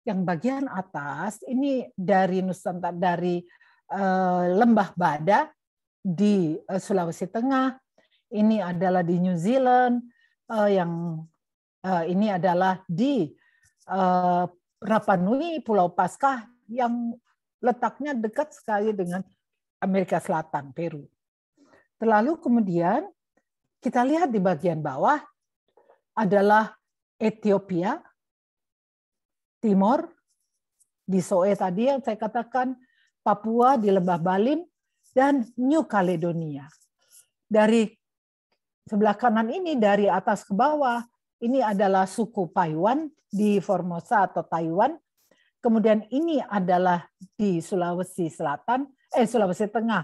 Yang bagian atas ini dari Nusantara dari eh, Lembah Bada di eh, Sulawesi Tengah, ini adalah di New Zealand, eh, yang eh, ini adalah di Rapa Nui, Pulau Paskah yang letaknya dekat sekali dengan Amerika Selatan, Peru. Lalu kemudian kita lihat di bagian bawah adalah Ethiopia, Timor, di Soe tadi yang saya katakan, Papua di Lembah Balim, dan New Caledonia. Dari sebelah kanan ini dari atas ke bawah ini adalah suku Paiwan di Formosa atau Taiwan. Kemudian ini adalah di Sulawesi Selatan, eh Sulawesi Tengah,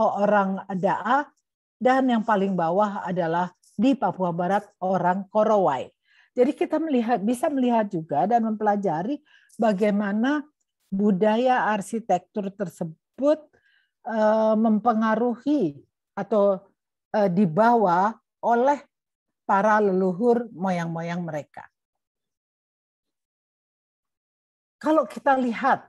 oh, orang Da'a. Dan yang paling bawah adalah di Papua Barat, orang Korowai. Jadi kita melihat bisa melihat juga dan mempelajari bagaimana budaya arsitektur tersebut Eh, mempengaruhi atau eh, dibawa oleh para leluhur moyang-moyang mereka. Kalau kita lihat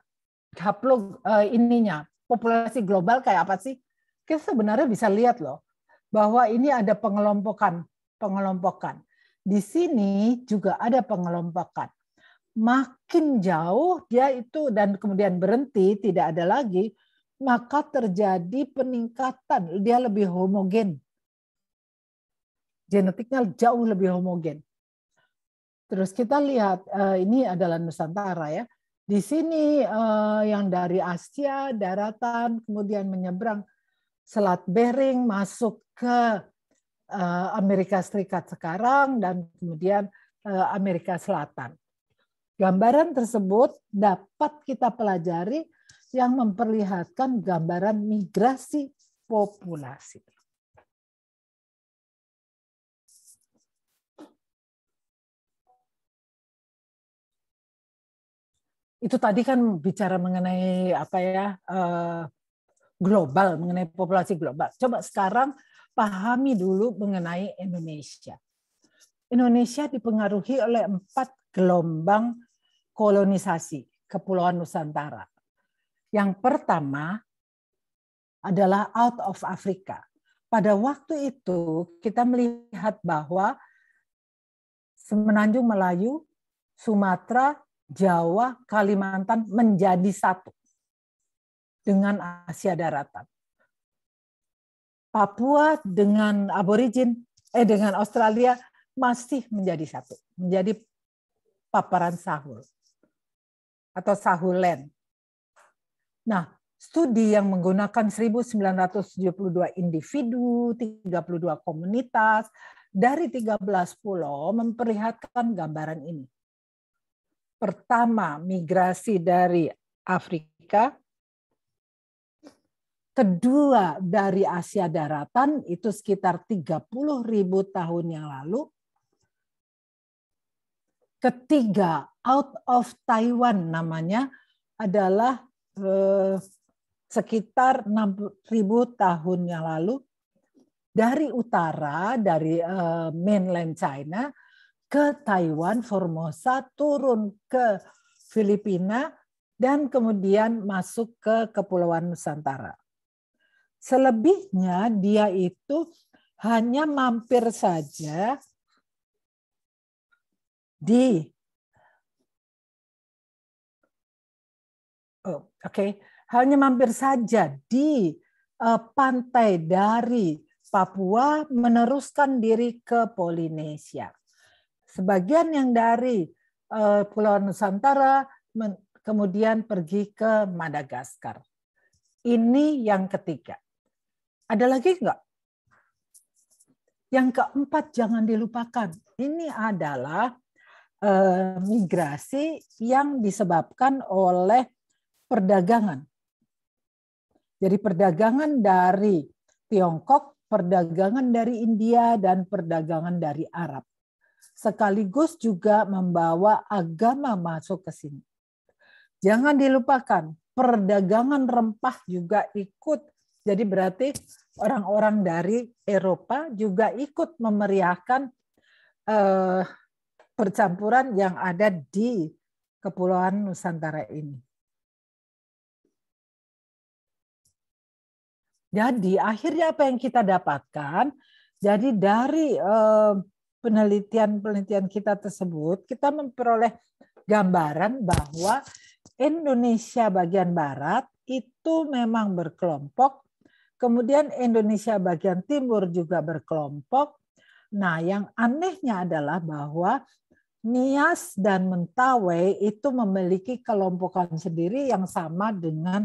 haplog eh, ininya populasi global kayak apa sih? Kita sebenarnya bisa lihat loh bahwa ini ada pengelompokan, pengelompokan. Di sini juga ada pengelompokan. Makin jauh dia itu dan kemudian berhenti tidak ada lagi, maka terjadi peningkatan. Dia lebih homogen. Genetiknya jauh lebih homogen. Terus kita lihat, eh, ini adalah Nusantara ya. Di sini eh, yang dari Asia, daratan, kemudian menyeberang Selat Bering, masuk ke eh, Amerika Serikat sekarang, dan kemudian Amerika Selatan. Gambaran tersebut dapat kita pelajari yang memperlihatkan gambaran migrasi populasi. Itu tadi kan bicara mengenai apa ya eh, global, mengenai populasi global. Coba sekarang pahami dulu mengenai Indonesia. Indonesia dipengaruhi oleh empat gelombang kolonisasi Kepulauan Nusantara. Yang pertama adalah out of Africa. Pada waktu itu kita melihat bahwa Semenanjung Melayu, Sumatera, Jawa, Kalimantan menjadi satu dengan Asia daratan. Papua dengan aborigin eh dengan Australia masih menjadi satu, menjadi paparan sahul atau sahulen. Nah, studi yang menggunakan 1972 individu, 32 komunitas dari 13 pulau memperlihatkan gambaran ini. Pertama, migrasi dari Afrika, kedua dari Asia daratan itu sekitar 30 ribu tahun yang lalu. Ketiga, out of Taiwan namanya adalah eh, sekitar 6.000 tahun yang lalu dari utara dari eh, mainland China ke Taiwan Formosa turun ke Filipina dan kemudian masuk ke kepulauan Nusantara. Selebihnya dia itu hanya mampir saja di Oke, okay? hanya mampir saja di uh, pantai dari Papua meneruskan diri ke Polinesia. Sebagian yang dari uh, Pulau Nusantara kemudian pergi ke Madagaskar. Ini yang ketiga. Ada lagi enggak? Yang keempat jangan dilupakan. Ini adalah eh, migrasi yang disebabkan oleh perdagangan. Jadi perdagangan dari Tiongkok, perdagangan dari India, dan perdagangan dari Arab. Sekaligus juga membawa agama masuk ke sini. Jangan dilupakan, perdagangan rempah juga ikut. Jadi berarti orang-orang dari Eropa juga ikut memeriahkan eh, percampuran yang ada di Kepulauan Nusantara ini. Jadi akhirnya apa yang kita dapatkan? Jadi dari eh, penelitian-penelitian kita tersebut, kita memperoleh gambaran bahwa Indonesia bagian barat itu memang berkelompok, kemudian Indonesia bagian timur juga berkelompok. Nah, yang anehnya adalah bahwa Nias dan Mentawai itu memiliki kelompokan sendiri yang sama dengan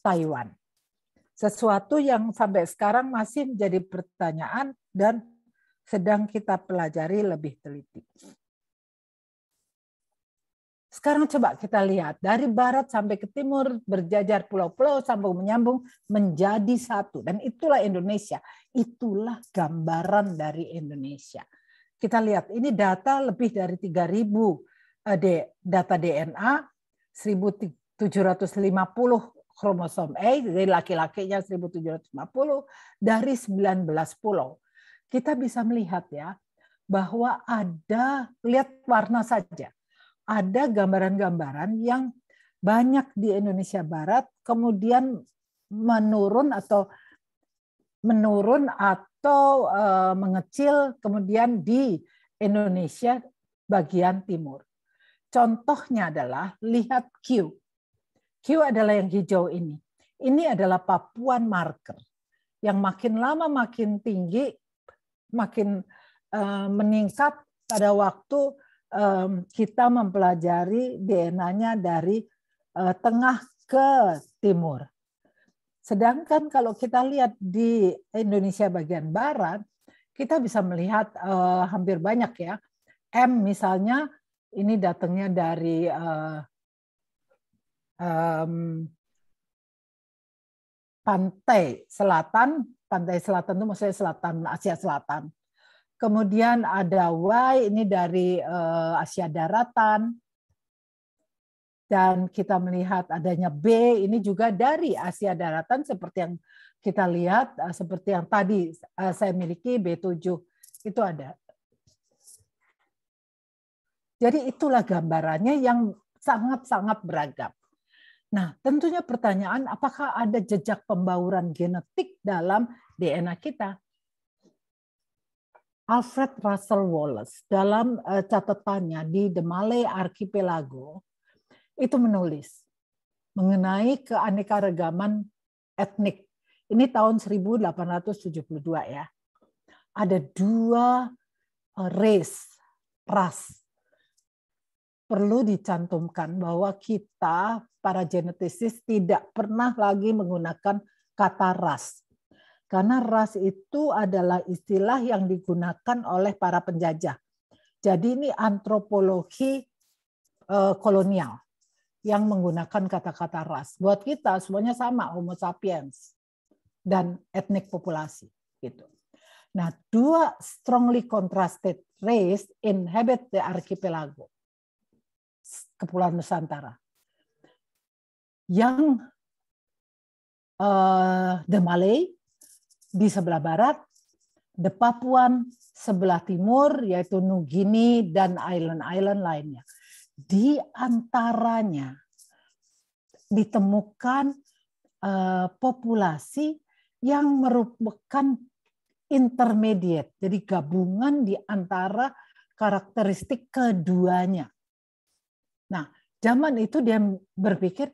Taiwan sesuatu yang sampai sekarang masih menjadi pertanyaan dan sedang kita pelajari lebih teliti. Sekarang coba kita lihat dari barat sampai ke timur berjajar pulau-pulau sambung menyambung menjadi satu dan itulah Indonesia. Itulah gambaran dari Indonesia. Kita lihat ini data lebih dari 3000 eh, data DNA 1750 kromosom A jadi laki-lakinya 1750 dari 19 pulau. Kita bisa melihat ya bahwa ada lihat warna saja. Ada gambaran-gambaran yang banyak di Indonesia Barat kemudian menurun atau menurun atau eh, mengecil kemudian di Indonesia bagian timur. Contohnya adalah lihat Q Q adalah yang hijau ini. Ini adalah Papuan marker yang makin lama makin tinggi, makin uh, meningkat pada waktu um, kita mempelajari DNA-nya dari uh, tengah ke timur. Sedangkan kalau kita lihat di Indonesia bagian barat, kita bisa melihat uh, hampir banyak ya. M misalnya ini datangnya dari uh, um, pantai selatan, pantai selatan itu maksudnya selatan Asia Selatan. Kemudian ada Y ini dari uh, Asia Daratan. Dan kita melihat adanya B ini juga dari Asia Daratan seperti yang kita lihat eh, seperti yang tadi eh, saya miliki B7 itu ada. Jadi itulah gambarannya yang sangat-sangat beragam. Nah, tentunya pertanyaan apakah ada jejak pembauran genetik dalam DNA kita? Alfred Russel Wallace dalam eh, catatannya di The Malay Archipelago itu menulis mengenai keanekaragaman etnik. Ini tahun 1872 ya. Ada dua eh, race, ras. Perlu dicantumkan bahwa kita para genetisis tidak pernah lagi menggunakan kata ras. Karena ras itu adalah istilah yang digunakan oleh para penjajah. Jadi ini antropologi eh, kolonial yang menggunakan kata-kata ras. Buat kita semuanya sama Homo sapiens dan etnik populasi gitu. Nah, dua strongly contrasted race inhabit the archipelago Kepulauan Nusantara yang uh, the Malay di sebelah barat, the Papuan sebelah timur yaitu Nugini dan island-island lainnya. Di antaranya ditemukan uh, populasi yang merupakan intermediate, jadi gabungan di antara karakteristik keduanya. Nah, zaman itu dia berpikir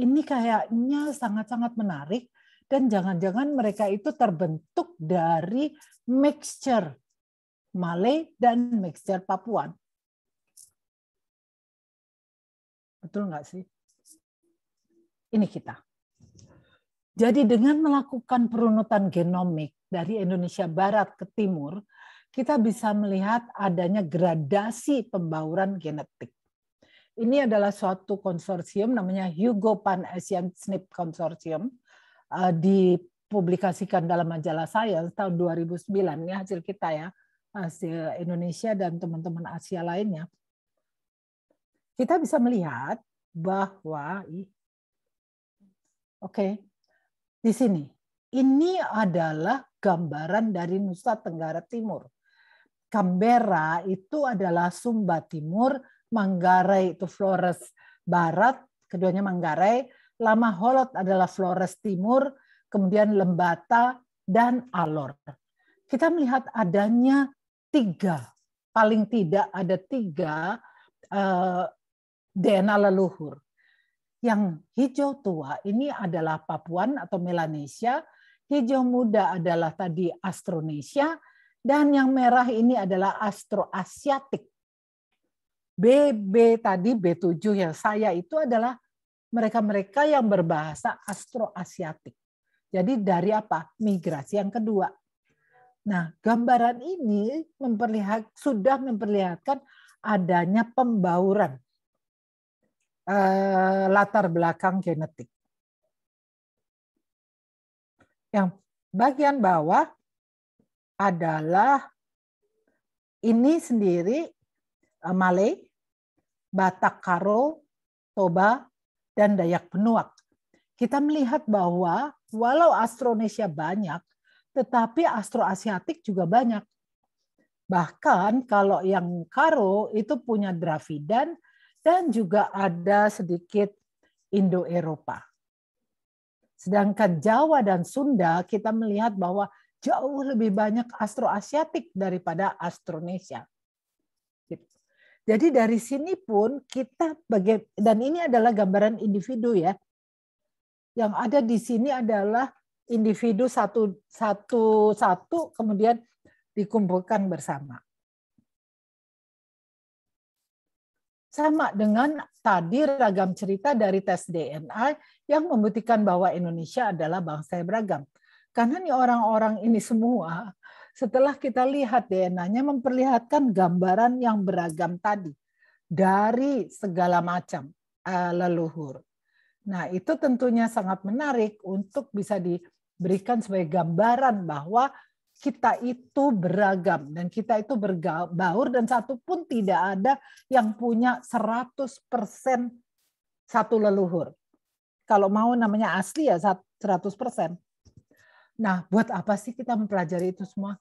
ini kayaknya sangat-sangat menarik dan jangan-jangan mereka itu terbentuk dari mixture Malay dan mixture Papuan. Betul nggak sih? Ini kita. Jadi dengan melakukan perunutan genomik dari Indonesia Barat ke Timur, kita bisa melihat adanya gradasi pembauran genetik ini adalah suatu konsorsium namanya Hugo Pan Asian SNP Consortium uh, dipublikasikan dalam majalah Science tahun 2009 ini ya, hasil kita ya hasil Indonesia dan teman-teman Asia lainnya. Kita bisa melihat bahwa oke okay, di sini ini adalah gambaran dari Nusa Tenggara Timur. Canberra itu adalah Sumba Timur, Manggarai itu Flores Barat, keduanya Manggarai, Lama Holot adalah Flores Timur, kemudian Lembata dan Alor. Kita melihat adanya tiga, paling tidak ada tiga eh, DNA leluhur. Yang hijau tua ini adalah Papuan atau Melanesia, hijau muda adalah tadi Astronesia, dan yang merah ini adalah Astroasiatik BB tadi B7 yang saya itu adalah mereka-mereka yang berbahasa Astroasiatik. Jadi dari apa? Migrasi yang kedua. Nah, gambaran ini memperlihat sudah memperlihatkan adanya pembauran eh, latar belakang genetik. Yang bagian bawah adalah ini sendiri eh, Malay Batak Karo, Toba, dan Dayak Penuak. Kita melihat bahwa walau Austronesia banyak, tetapi Astro Asiatik juga banyak. Bahkan kalau yang Karo itu punya Dravidan dan juga ada sedikit Indo-Eropa. Sedangkan Jawa dan Sunda kita melihat bahwa jauh lebih banyak Astro Asiatik daripada Austronesia. Gitu. Jadi dari sini pun kita bagai dan ini adalah gambaran individu ya. Yang ada di sini adalah individu satu satu satu kemudian dikumpulkan bersama. Sama dengan tadi ragam cerita dari tes DNA yang membuktikan bahwa Indonesia adalah bangsa yang beragam. Karena nih orang-orang ini semua setelah kita lihat DNA-nya memperlihatkan gambaran yang beragam tadi dari segala macam eh, leluhur. Nah, itu tentunya sangat menarik untuk bisa diberikan sebagai gambaran bahwa kita itu beragam dan kita itu berbaur dan satu pun tidak ada yang punya 100% satu leluhur. Kalau mau namanya asli ya 100%. Nah, buat apa sih kita mempelajari itu semua?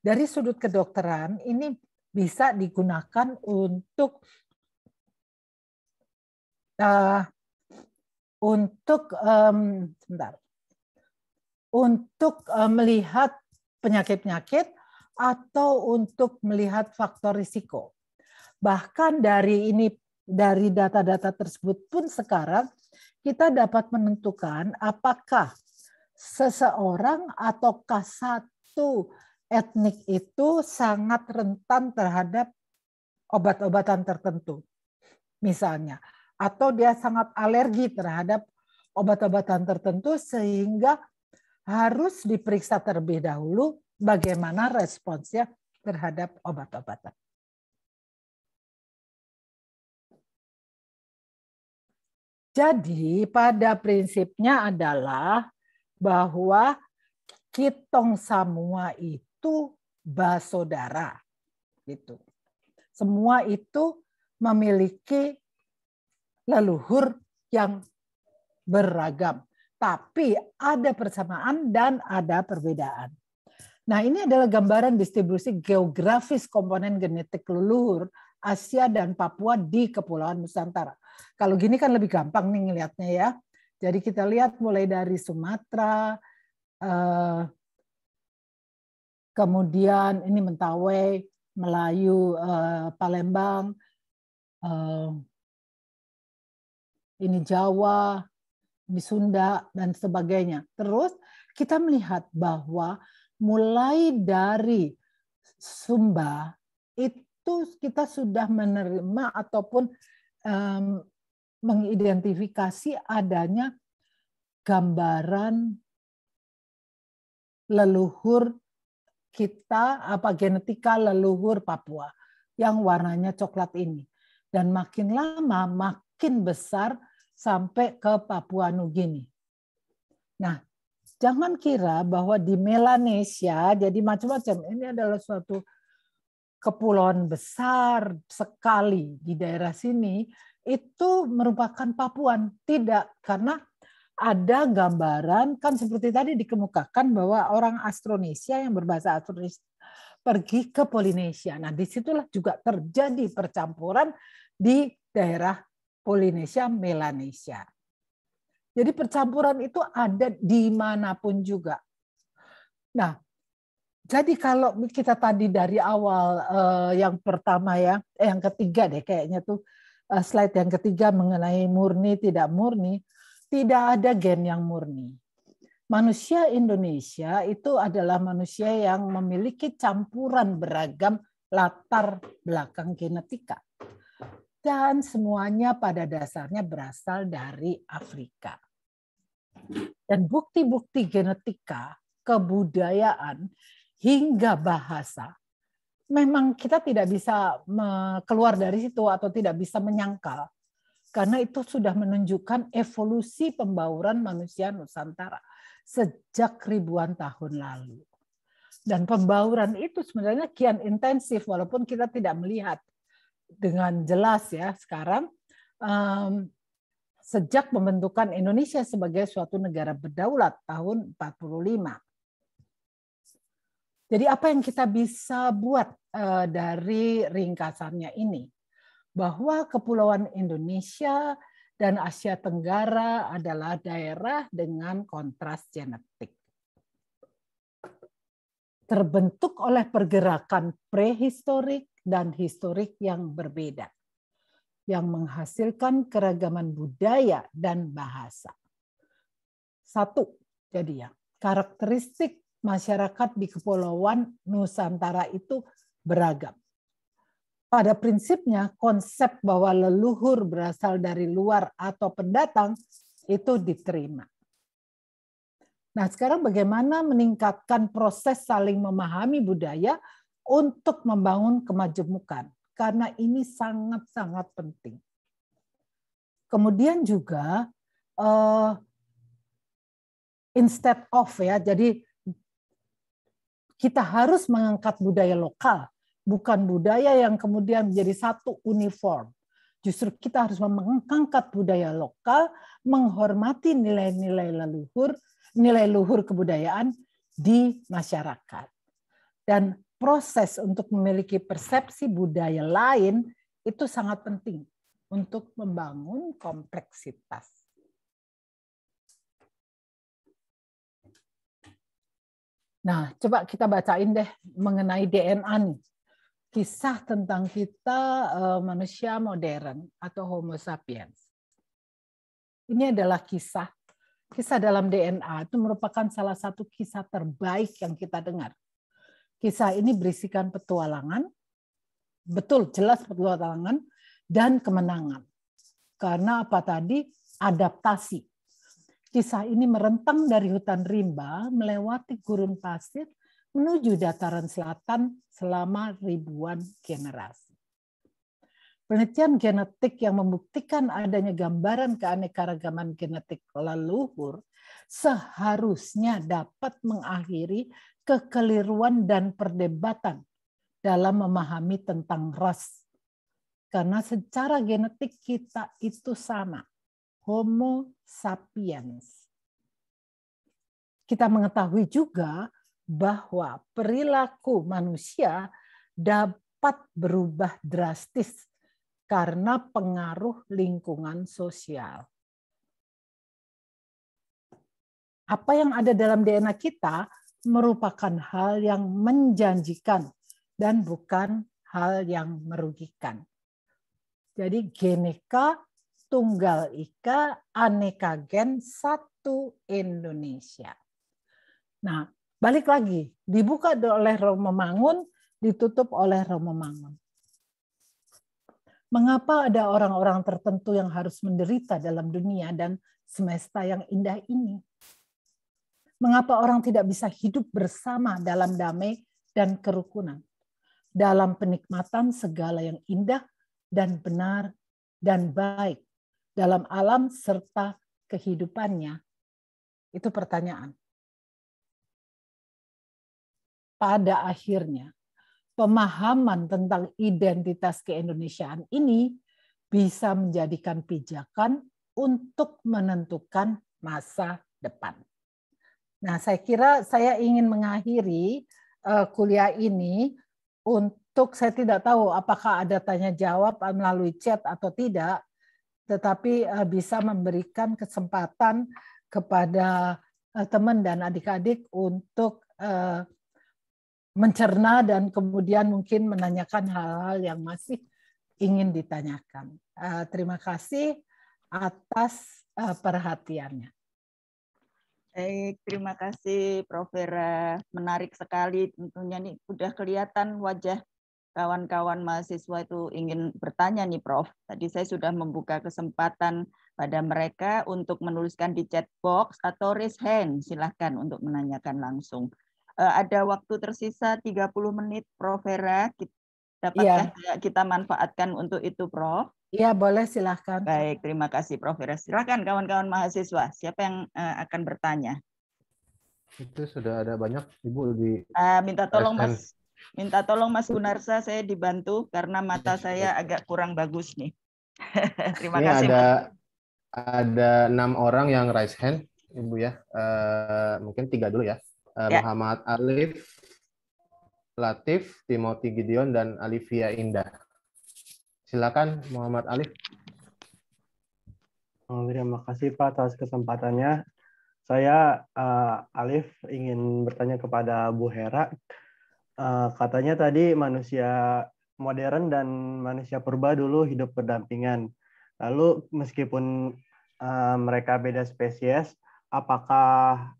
Dari sudut kedokteran, ini bisa digunakan untuk uh, untuk um, sebentar, untuk uh, melihat penyakit-penyakit atau untuk melihat faktor risiko. Bahkan dari ini dari data-data tersebut pun sekarang kita dapat menentukan apakah seseorang ataukah satu etnik itu sangat rentan terhadap obat-obatan tertentu. Misalnya, atau dia sangat alergi terhadap obat-obatan tertentu sehingga harus diperiksa terlebih dahulu bagaimana responsnya terhadap obat-obatan. Jadi pada prinsipnya adalah bahwa kitong semua itu basodara gitu. Semua itu memiliki leluhur yang beragam, tapi ada persamaan dan ada perbedaan. Nah, ini adalah gambaran distribusi geografis komponen genetik leluhur Asia dan Papua di Kepulauan Nusantara. Kalau gini kan lebih gampang nih ngelihatnya ya. Jadi kita lihat mulai dari Sumatera, eh, kemudian ini Mentawai, Melayu, eh, Palembang, eh, ini Jawa, di Sunda, dan sebagainya. Terus kita melihat bahwa mulai dari Sumba itu kita sudah menerima ataupun mengidentifikasi adanya gambaran leluhur kita apa genetika leluhur Papua yang warnanya coklat ini dan makin lama makin besar sampai ke Papua Nugini. Nah, jangan kira bahwa di Melanesia jadi macam-macam. Ini adalah suatu kepulauan besar sekali di daerah sini itu merupakan Papuan, tidak karena ada gambaran kan seperti tadi dikemukakan bahwa orang Austronesia yang berbahasa Austronesia pergi ke Polinesia. Nah, disitulah juga terjadi percampuran di daerah Polinesia, Melanesia. Jadi percampuran itu ada dimanapun juga. Nah, jadi kalau kita tadi dari awal eh, yang pertama ya, eh, yang ketiga deh kayaknya tuh Eh, slide yang ketiga mengenai murni tidak murni, tidak ada gen yang murni. Manusia Indonesia itu adalah manusia yang memiliki campuran beragam latar belakang genetika. Dan semuanya pada dasarnya berasal dari Afrika. Dan bukti-bukti genetika, kebudayaan, hingga bahasa memang kita tidak bisa keluar dari situ atau tidak bisa menyangkal karena itu sudah menunjukkan evolusi pembauran manusia Nusantara sejak ribuan tahun lalu. Dan pembauran itu sebenarnya kian intensif walaupun kita tidak melihat dengan jelas ya sekarang um, sejak pembentukan Indonesia sebagai suatu negara berdaulat tahun 45. Jadi apa yang kita bisa buat Eh, dari ringkasannya ini bahwa kepulauan Indonesia dan Asia Tenggara adalah daerah dengan kontras genetik. Terbentuk oleh pergerakan prehistorik dan historik yang berbeda, yang menghasilkan keragaman budaya dan bahasa. Satu, jadi ya, karakteristik masyarakat di Kepulauan Nusantara itu beragam. Pada prinsipnya, konsep bahwa leluhur berasal dari luar atau pendatang itu diterima. Nah, sekarang bagaimana meningkatkan proses saling memahami budaya untuk membangun kemajemukan? Karena ini sangat-sangat penting. Kemudian juga uh, instead of ya, jadi kita harus mengangkat budaya lokal bukan budaya yang kemudian menjadi satu uniform. Justru kita harus mengangkat budaya lokal, menghormati nilai-nilai leluhur, nilai luhur kebudayaan di masyarakat. Dan proses untuk memiliki persepsi budaya lain itu sangat penting untuk membangun kompleksitas. Nah, coba kita bacain deh mengenai DNA nih kisah tentang kita eh, manusia modern atau Homo sapiens. Ini adalah kisah kisah dalam DNA itu merupakan salah satu kisah terbaik yang kita dengar. Kisah ini berisikan petualangan, betul jelas petualangan dan kemenangan. Karena apa tadi? Adaptasi. Kisah ini merentang dari hutan rimba melewati gurun pasir menuju dataran selatan selama ribuan generasi. Penelitian genetik yang membuktikan adanya gambaran keanekaragaman genetik leluhur seharusnya dapat mengakhiri kekeliruan dan perdebatan dalam memahami tentang ras. Karena secara genetik kita itu sama, Homo sapiens. Kita mengetahui juga bahwa perilaku manusia dapat berubah drastis karena pengaruh lingkungan sosial. Apa yang ada dalam DNA kita merupakan hal yang menjanjikan dan bukan hal yang merugikan. Jadi Geneka Tunggal Ika Aneka Gen satu Indonesia. Nah, Balik lagi, dibuka oleh Romo Mangun, ditutup oleh Romo Mangun. Mengapa ada orang-orang tertentu yang harus menderita dalam dunia dan semesta yang indah ini? Mengapa orang tidak bisa hidup bersama dalam damai dan kerukunan, dalam penikmatan segala yang indah dan benar dan baik dalam alam serta kehidupannya? Itu pertanyaan pada akhirnya pemahaman tentang identitas keindonesiaan ini bisa menjadikan pijakan untuk menentukan masa depan. Nah, saya kira saya ingin mengakhiri eh, kuliah ini untuk saya tidak tahu apakah ada tanya jawab melalui chat atau tidak, tetapi eh, bisa memberikan kesempatan kepada eh, teman dan adik-adik untuk mencerna dan kemudian mungkin menanyakan hal-hal yang masih ingin ditanyakan. Eh, terima kasih atas eh, perhatiannya. Baik, terima kasih Prof. Vera. Menarik sekali tentunya nih sudah kelihatan wajah kawan-kawan mahasiswa itu ingin bertanya nih Prof. Tadi saya sudah membuka kesempatan pada mereka untuk menuliskan di chat box atau raise hand. Silahkan untuk menanyakan langsung. Eh, ada waktu tersisa 30 menit Prof Vera dapatkah ya. kita manfaatkan untuk itu Prof? Iya, boleh silahkan. Baik, terima kasih Prof Vera. Silakan kawan-kawan mahasiswa, siapa yang eh, akan bertanya? Itu sudah ada banyak Ibu di uh, minta tolong Mas minta tolong Mas Gunarsa saya dibantu karena mata saya agak kurang bagus nih. <laughs> terima Ini kasih. Ada ada enam orang yang raise hand Ibu ya. Uh, mungkin tiga dulu ya. Eh, ya. Muhammad Alif, Latif, Timothy Gideon, dan Alivia Indah. Silakan Muhammad Alif. Oh, terima kasih Pak atas kesempatannya. Saya uh, Alif ingin bertanya kepada Bu Hera. Uh, katanya tadi manusia modern dan manusia purba dulu hidup berdampingan. Lalu meskipun uh, mereka beda spesies, apakah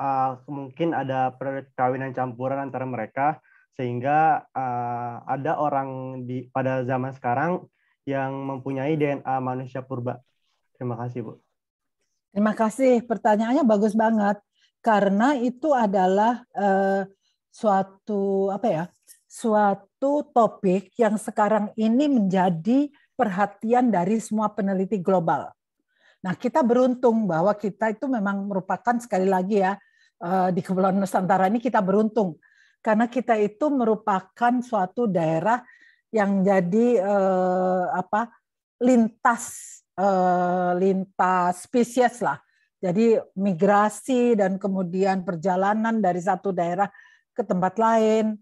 uh, mungkin ada perkawinan campuran antara mereka sehingga uh, ada orang di pada zaman sekarang yang mempunyai DNA manusia purba. Terima kasih, Bu. Terima kasih. Pertanyaannya bagus banget karena itu adalah uh, suatu apa ya? suatu topik yang sekarang ini menjadi perhatian dari semua peneliti global. Nah, kita beruntung bahwa kita itu memang merupakan sekali lagi ya Eh, di Kepulauan Nusantara ini kita beruntung karena kita itu merupakan suatu daerah yang jadi eh, apa lintas eh, lintas spesies lah. Jadi migrasi dan kemudian perjalanan dari satu daerah ke tempat lain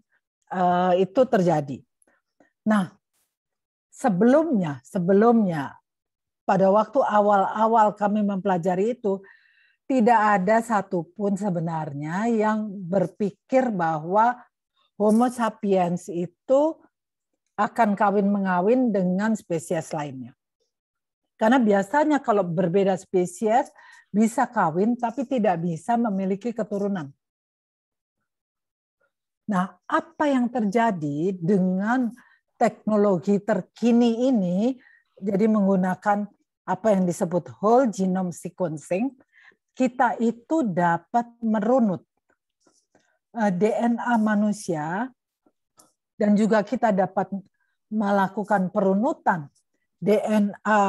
itu terjadi. Nah, sebelumnya sebelumnya pada waktu awal-awal kami mempelajari itu tidak ada satupun sebenarnya yang berpikir bahwa Homo sapiens itu akan kawin mengawin dengan spesies lainnya. Karena biasanya kalau berbeda spesies bisa kawin tapi tidak bisa memiliki keturunan. Nah, apa yang terjadi dengan teknologi terkini ini jadi menggunakan apa yang disebut whole genome sequencing kita itu dapat merunut eh, DNA manusia dan juga kita dapat melakukan perunutan DNA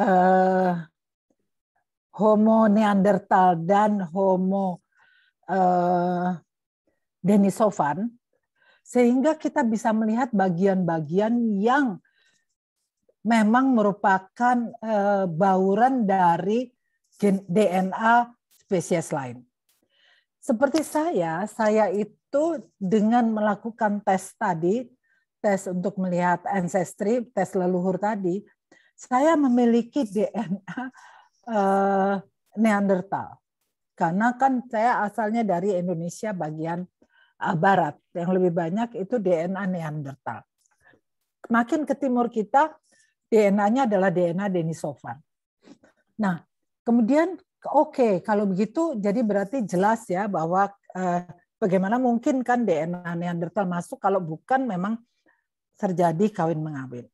eh, Homo Neanderthal dan Homo eh, Denisovan sehingga kita bisa melihat bagian-bagian yang memang merupakan eh, bauran dari DNA spesies lain. Seperti saya, saya itu dengan melakukan tes tadi, tes untuk melihat ancestry, tes leluhur tadi, saya memiliki DNA uh, eh, Neandertal. Karena kan saya asalnya dari Indonesia bagian eh, barat, yang lebih banyak itu DNA Neanderthal. Makin ke timur kita, DNA-nya adalah DNA Denisovan. Nah, Kemudian oke okay, kalau begitu jadi berarti jelas ya bahwa eh, bagaimana mungkin kan DNA Neanderthal masuk kalau bukan memang terjadi kawin mengawin.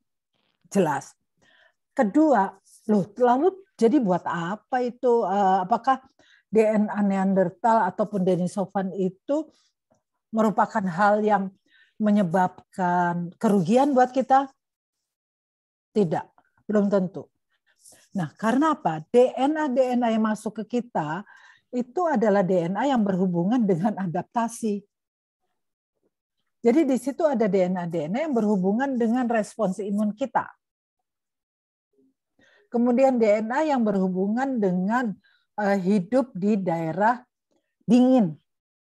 Jelas. Kedua, loh lalu jadi buat apa itu eh, apakah DNA Neanderthal ataupun Denisovan itu merupakan hal yang menyebabkan kerugian buat kita? Tidak, belum tentu. Nah, karena apa? DNA-DNA yang masuk ke kita itu adalah DNA yang berhubungan dengan adaptasi. Jadi di situ ada DNA-DNA yang berhubungan dengan respons imun kita. Kemudian DNA yang berhubungan dengan eh, hidup di daerah dingin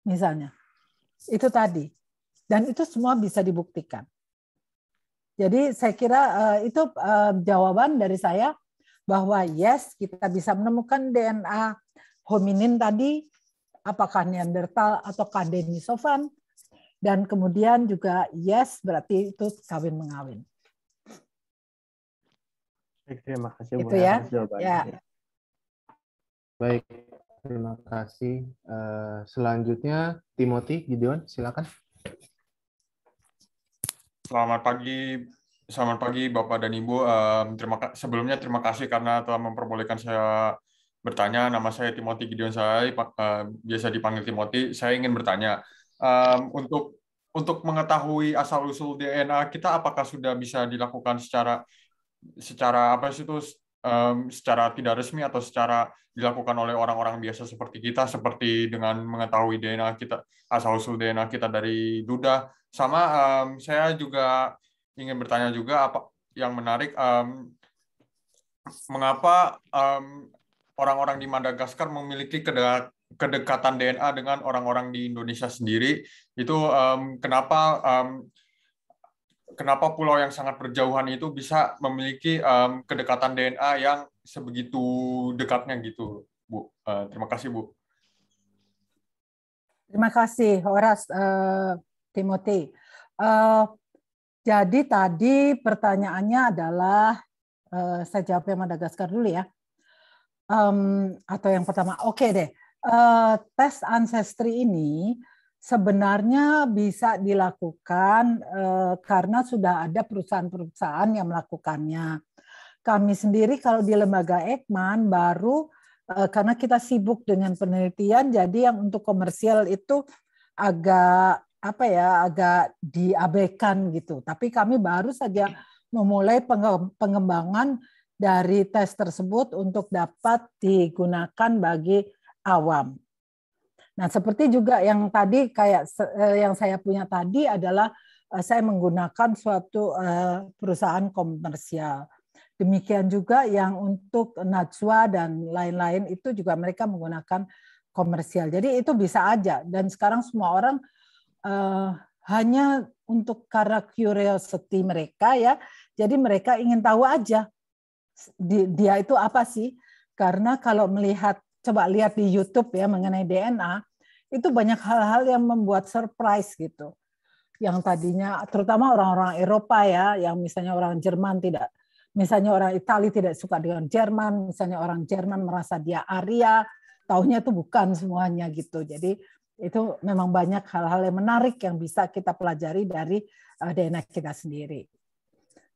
misalnya. Itu tadi. Dan itu semua bisa dibuktikan. Jadi saya kira eh, itu eh, jawaban dari saya bahwa yes kita bisa menemukan DNA hominin tadi apakah Neanderthal atau Denisovan dan kemudian juga yes berarti itu kawin mengawin. Baik, terima kasih gitu Bu. ya. ya. Baik, terima kasih. Uh, selanjutnya Timothy Gideon, silakan. Selamat pagi Selamat pagi Bapak dan Ibu. terima sebelumnya terima kasih karena telah memperbolehkan saya bertanya. Nama saya Timothy Gideon Sai, biasa dipanggil Timothy. Saya ingin bertanya untuk untuk mengetahui asal usul DNA kita apakah sudah bisa dilakukan secara secara apa sih itu secara tidak resmi atau secara dilakukan oleh orang-orang biasa seperti kita seperti dengan mengetahui DNA kita asal usul DNA kita dari duda sama saya juga ingin bertanya juga apa yang menarik um, mengapa orang orang-orang di Madagaskar memiliki kedekatan DNA dengan orang-orang di Indonesia sendiri itu um, kenapa um, kenapa pulau yang sangat berjauhan itu bisa memiliki um, kedekatan DNA yang sebegitu dekatnya gitu Bu uh, terima kasih Bu terima kasih Horas uh, Timothy uh, jadi tadi pertanyaannya adalah uh, saya jawab yang Madagaskar dulu ya. Um, atau yang pertama, oke okay deh. Uh, tes ancestry ini sebenarnya bisa dilakukan uh, karena sudah ada perusahaan-perusahaan yang melakukannya. Kami sendiri kalau di lembaga Ekman baru uh, karena kita sibuk dengan penelitian, jadi yang untuk komersial itu agak apa ya agak diabaikan gitu. Tapi kami baru saja iya. memulai pengembangan dari tes tersebut untuk dapat digunakan bagi awam. Nah, seperti juga yang tadi kayak eh, yang saya punya tadi adalah eh, saya menggunakan suatu eh, perusahaan komersial. Demikian juga yang untuk Najwa dan lain-lain itu juga mereka menggunakan komersial. Jadi itu bisa aja dan sekarang semua orang uh, hanya untuk karena curiosity mereka ya. Jadi mereka ingin tahu aja dia itu apa sih? Karena kalau melihat coba lihat di YouTube ya mengenai DNA itu banyak hal-hal yang membuat surprise gitu. Yang tadinya terutama orang-orang Eropa ya, yang misalnya orang Jerman tidak misalnya orang Italia tidak suka dengan Jerman, misalnya orang Jerman merasa dia Arya, tahunya itu bukan semuanya gitu. Jadi itu memang banyak hal-hal yang menarik yang bisa kita pelajari dari uh, eh, DNA kita sendiri.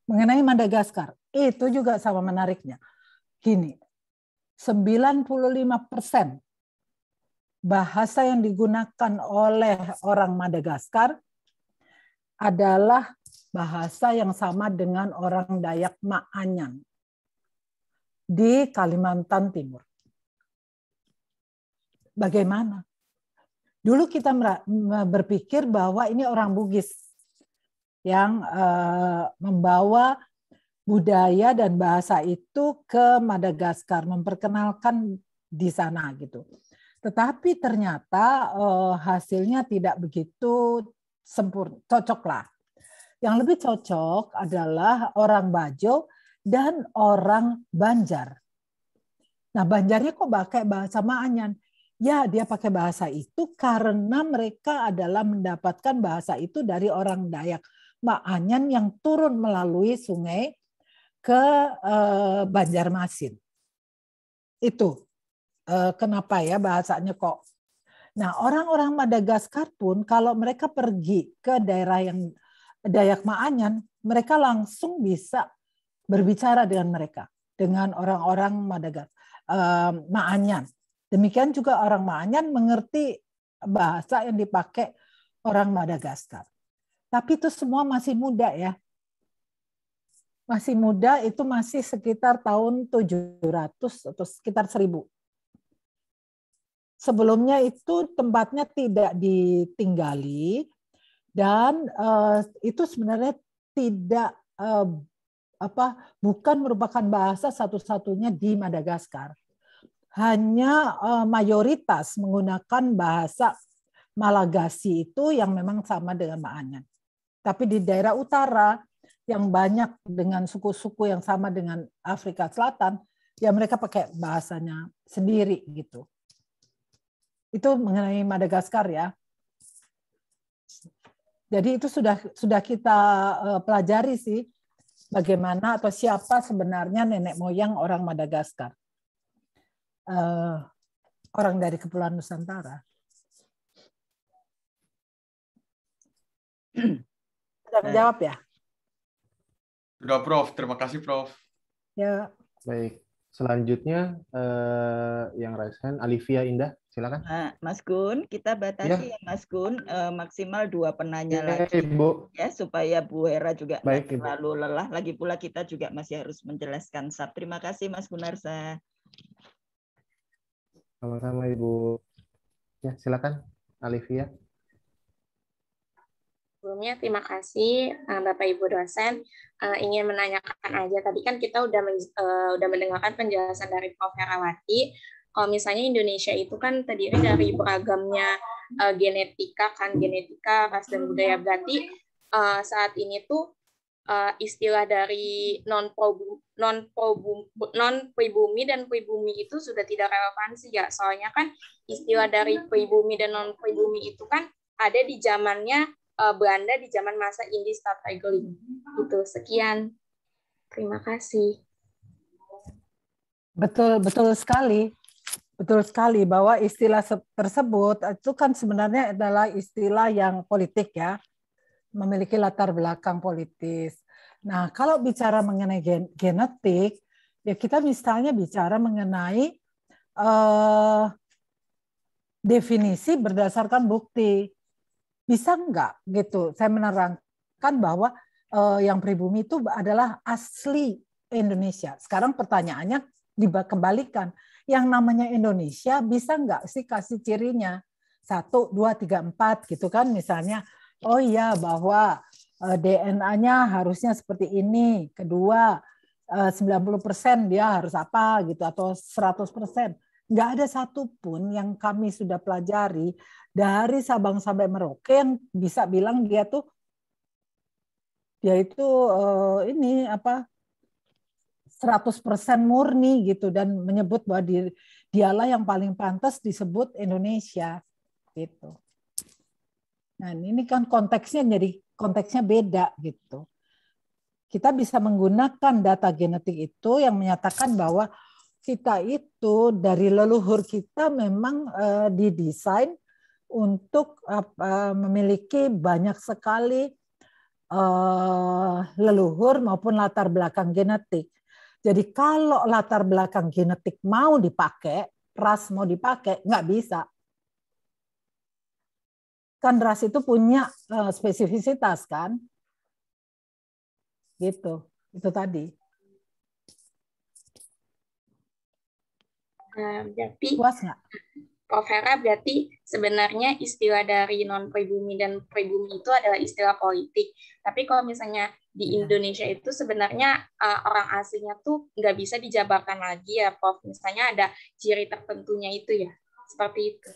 Mengenai Madagaskar, itu juga sama menariknya. Gini, 95 persen bahasa yang digunakan oleh orang Madagaskar adalah bahasa yang sama dengan orang Dayak Maanyan di Kalimantan Timur. Bagaimana? Dulu kita berpikir bahwa ini orang Bugis yang eh, membawa budaya dan bahasa itu ke Madagaskar, memperkenalkan di sana gitu. Tetapi ternyata eh, hasilnya tidak begitu sempurna, cocoklah. Yang lebih cocok adalah orang Bajo dan orang Banjar. Nah, Banjarnya kok pakai bahasa Maanyan? Ya, dia pakai bahasa itu karena mereka adalah mendapatkan bahasa itu dari orang Dayak. Maanyan yang turun melalui sungai ke eh, Banjarmasin. Itu eh, kenapa ya bahasanya kok. Nah, orang-orang Madagaskar pun kalau mereka pergi ke daerah yang Dayak Maanyan, mereka langsung bisa berbicara dengan mereka, dengan orang-orang Madagaskar eh, Maanyan. Demikian juga orang Maanyan mengerti bahasa yang dipakai orang Madagaskar. Tapi itu semua masih muda ya. Masih muda itu masih sekitar tahun 700 atau sekitar 1000. Sebelumnya itu tempatnya tidak ditinggali dan eh, itu sebenarnya tidak eh, apa bukan merupakan bahasa satu-satunya di Madagaskar hanya eh, mayoritas menggunakan bahasa Malagasi itu yang memang sama dengan Maanyan. Tapi di daerah utara yang banyak dengan suku-suku yang sama dengan Afrika Selatan, ya mereka pakai bahasanya sendiri gitu. Itu mengenai Madagaskar ya. Jadi itu sudah sudah kita eh, pelajari sih bagaimana atau siapa sebenarnya nenek moyang orang Madagaskar uh, orang dari Kepulauan Nusantara. <clears throat> Sudah jawab menjawab ya? Sudah Prof, terima kasih Prof. Ya. Baik. Selanjutnya uh, yang raise hand Alivia Indah, silakan. Ah, Mas Gun, kita batasi ya, ya Mas Gun uh, maksimal dua penanya ya, lagi Ibu. ya supaya Bu Hera juga Baik, terlalu lelah. Lagi pula kita juga masih harus menjelaskan sub. Terima kasih Mas Gunarsa. Sama-sama Ibu. Ya, silakan Alivia. Sebelumnya terima kasih eh, Bapak Ibu dosen uh, ingin menanyakan aja tadi kan kita udah men, uh, udah mendengarkan penjelasan dari Prof Herawati kalau misalnya Indonesia itu kan terdiri dari beragamnya uh, genetika kan genetika ras dan budaya berarti uh, saat ini tuh uh, istilah dari non non non pribumi dan pribumi itu sudah tidak relevansi ya soalnya kan istilah dari pribumi dan non pribumi itu kan ada di zamannya uh, Belanda di zaman masa Indi Stadtregeling itu sekian terima kasih betul betul sekali betul sekali bahwa istilah tersebut itu kan sebenarnya adalah istilah yang politik ya memiliki latar belakang politis. Nah, kalau bicara mengenai gen genetik, ya kita misalnya bicara mengenai uh, definisi berdasarkan bukti. Bisa nggak gitu? Saya menerangkan bahwa uh, yang pribumi itu adalah asli Indonesia. Sekarang pertanyaannya dikembalikan. Yang namanya Indonesia bisa nggak sih kasih cirinya? Satu, dua, tiga, empat gitu kan misalnya oh iya bahwa eh, DNA-nya harusnya seperti ini. Kedua, 90% eh, dia harus apa gitu atau 100%. Enggak ada satupun yang kami sudah pelajari dari Sabang sampai Merauke yang bisa bilang dia tuh dia itu eh, ini apa 100% murni gitu dan menyebut bahwa dialah yang paling pantas disebut Indonesia gitu. Nah, ini kan konteksnya jadi konteksnya beda gitu. Kita bisa menggunakan data genetik itu yang menyatakan bahwa kita itu dari leluhur kita memang uh, didesain untuk uh, uh, memiliki banyak sekali uh, leluhur maupun latar belakang genetik. Jadi kalau latar belakang genetik mau dipakai, ras mau dipakai, nggak bisa kan ras itu punya eh, spesifisitas kan gitu itu tadi nah, berarti puas nggak Prof Hera berarti sebenarnya istilah dari non pribumi dan pribumi itu adalah istilah politik. Tapi kalau misalnya di iya. Indonesia itu sebenarnya eh, orang aslinya tuh nggak bisa dijabarkan lagi ya, Prof. Misalnya ada ciri tertentunya itu ya, seperti itu.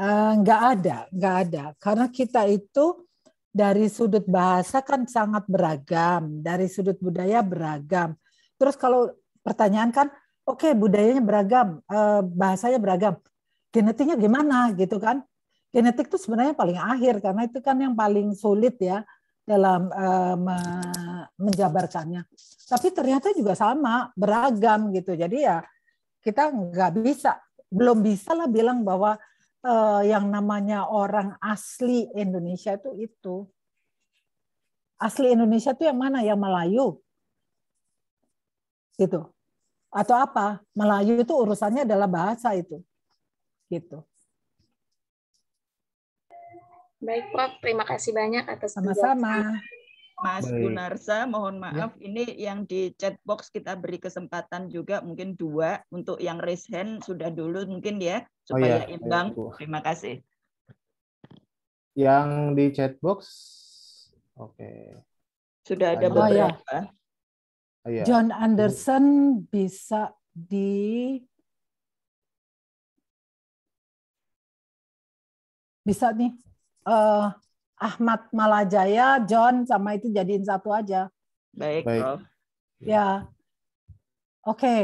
Eh, nggak ada, nggak ada. Karena kita itu dari sudut bahasa kan sangat beragam, dari sudut budaya beragam. Terus kalau pertanyaan kan, oke okay, budayanya beragam, eh, bahasanya beragam, genetiknya gimana gitu kan? Genetik itu sebenarnya paling akhir karena itu kan yang paling sulit ya dalam eh, menjabarkannya. Tapi ternyata juga sama, beragam gitu. Jadi ya kita nggak bisa, belum bisa lah bilang bahwa uh, yang namanya orang asli Indonesia itu itu. Asli Indonesia itu yang mana? Yang Melayu. Gitu. Atau apa? Melayu itu urusannya adalah bahasa itu. Gitu. Baik, Pak Terima kasih banyak atas Sama-sama. Mas Baik. Gunarsa, mohon ya. maaf ya. ini yang di chat box kita beri kesempatan juga mungkin dua untuk yang raise hand sudah dulu mungkin ya oh supaya oh, ya. imbang. Ya, Terima kasih. Yang di chat box, oke. Okay. Sudah ada beberapa. Oh, Ya. Oh, ya. John Anderson bisa di bisa nih uh, Ahmad Malajaya, John sama itu jadiin satu aja. Baik. Baik. Ya. ya. Oke. Okay.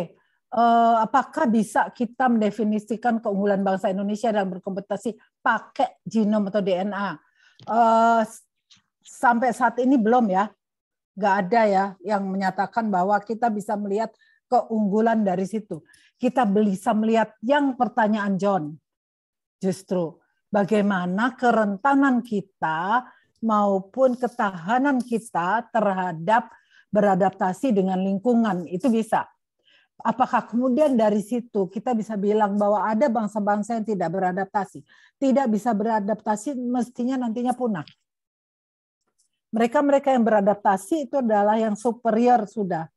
Eh, apakah bisa kita mendefinisikan keunggulan bangsa Indonesia dalam berkompetisi pakai genom atau DNA? Eh, sampai saat ini belum ya, Gak ada ya yang menyatakan bahwa kita bisa melihat keunggulan dari situ. Kita bisa melihat yang pertanyaan John, justru bagaimana kerentanan kita maupun ketahanan kita terhadap beradaptasi dengan lingkungan itu bisa. Apakah kemudian dari situ kita bisa bilang bahwa ada bangsa-bangsa yang tidak beradaptasi, tidak bisa beradaptasi mestinya nantinya punah. Mereka-mereka yang beradaptasi itu adalah yang superior sudah.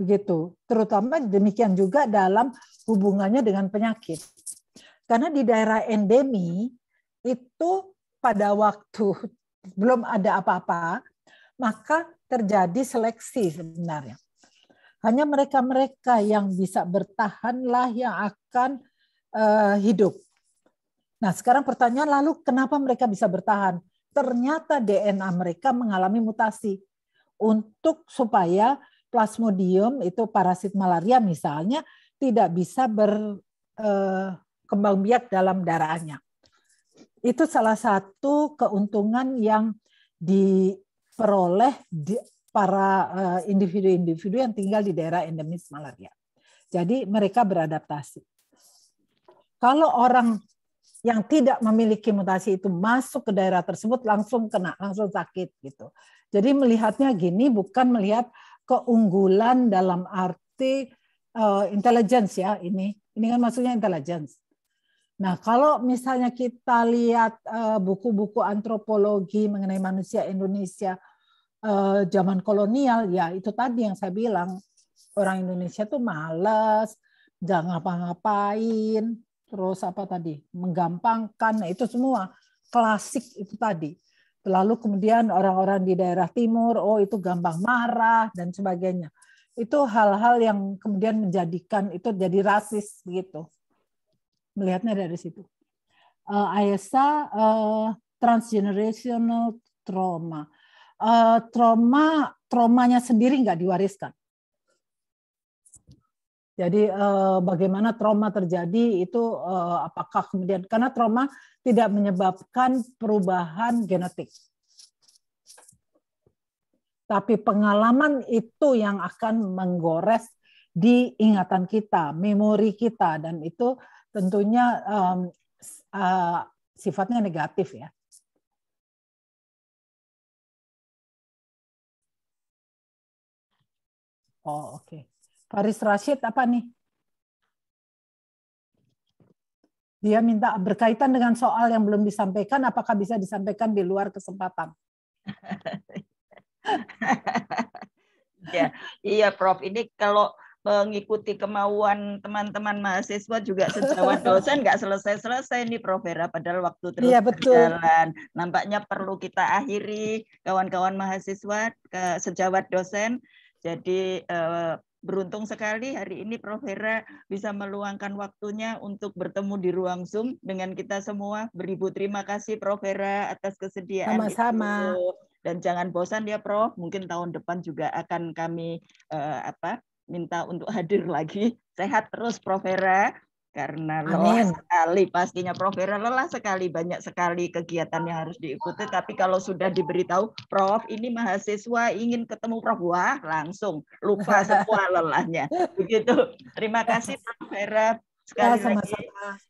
Begitu. Terutama demikian juga dalam hubungannya dengan penyakit karena di daerah endemi itu pada waktu belum ada apa-apa, maka terjadi seleksi sebenarnya. Hanya mereka-mereka yang bisa bertahanlah yang akan uh, hidup. Nah, sekarang pertanyaan lalu kenapa mereka bisa bertahan? Ternyata DNA mereka mengalami mutasi untuk supaya plasmodium itu parasit malaria misalnya tidak bisa ber, eh, kembang biak dalam darahnya. Itu salah satu keuntungan yang diperoleh di para eh, individu-individu yang tinggal di daerah endemis malaria. Jadi mereka beradaptasi. Kalau orang yang tidak memiliki mutasi itu masuk ke daerah tersebut langsung kena, langsung sakit gitu. Jadi melihatnya gini bukan melihat keunggulan dalam arti uh, intelligence ya ini. Ini kan maksudnya intelligence. Nah, kalau misalnya kita lihat eh, buku-buku antropologi mengenai manusia Indonesia eh, zaman kolonial, ya itu tadi yang saya bilang orang Indonesia tuh malas, nggak ngapa-ngapain, terus apa tadi menggampangkan, nah itu semua klasik itu tadi. Lalu kemudian orang-orang di daerah timur, oh itu gampang marah dan sebagainya. Itu hal-hal yang kemudian menjadikan itu jadi rasis begitu melihatnya dari situ. Uh, eh, AESA uh, eh, transgenerational trauma. Uh, trauma traumanya sendiri nggak diwariskan. Jadi uh, bagaimana trauma terjadi itu uh, apakah kemudian karena trauma tidak menyebabkan perubahan genetik. Tapi pengalaman itu yang akan menggores di ingatan kita, memori kita dan itu tentunya um, uh, sifatnya negatif ya. Oh oke. Okay. Faris Rashid apa nih? Dia minta berkaitan dengan soal yang belum disampaikan, apakah bisa disampaikan di luar kesempatan? <laughs> ya, iya Prof. Ini kalau mengikuti kemauan teman-teman mahasiswa juga sejawat <laughs> dosen nggak selesai-selesai nih Prof Vera padahal waktu terus ya, betul. berjalan. Nampaknya perlu kita akhiri kawan-kawan mahasiswa ke sejawat dosen. Jadi eh, beruntung sekali hari ini Prof Vera bisa meluangkan waktunya untuk bertemu di ruang Zoom dengan kita semua. Beribu terima kasih Prof Vera atas kesediaan Sama-sama. Dan jangan bosan ya Prof, mungkin tahun depan juga akan kami eh, apa minta untuk hadir lagi. Sehat terus Prof. Vera karena lelah Amin. sekali pastinya Prof Vera lelah sekali banyak sekali kegiatan yang harus diikuti tapi kalau sudah diberitahu Prof ini mahasiswa ingin ketemu Prof wah langsung lupa semua <laughs> lelahnya begitu terima kasih Prof Vera sekali ya, lagi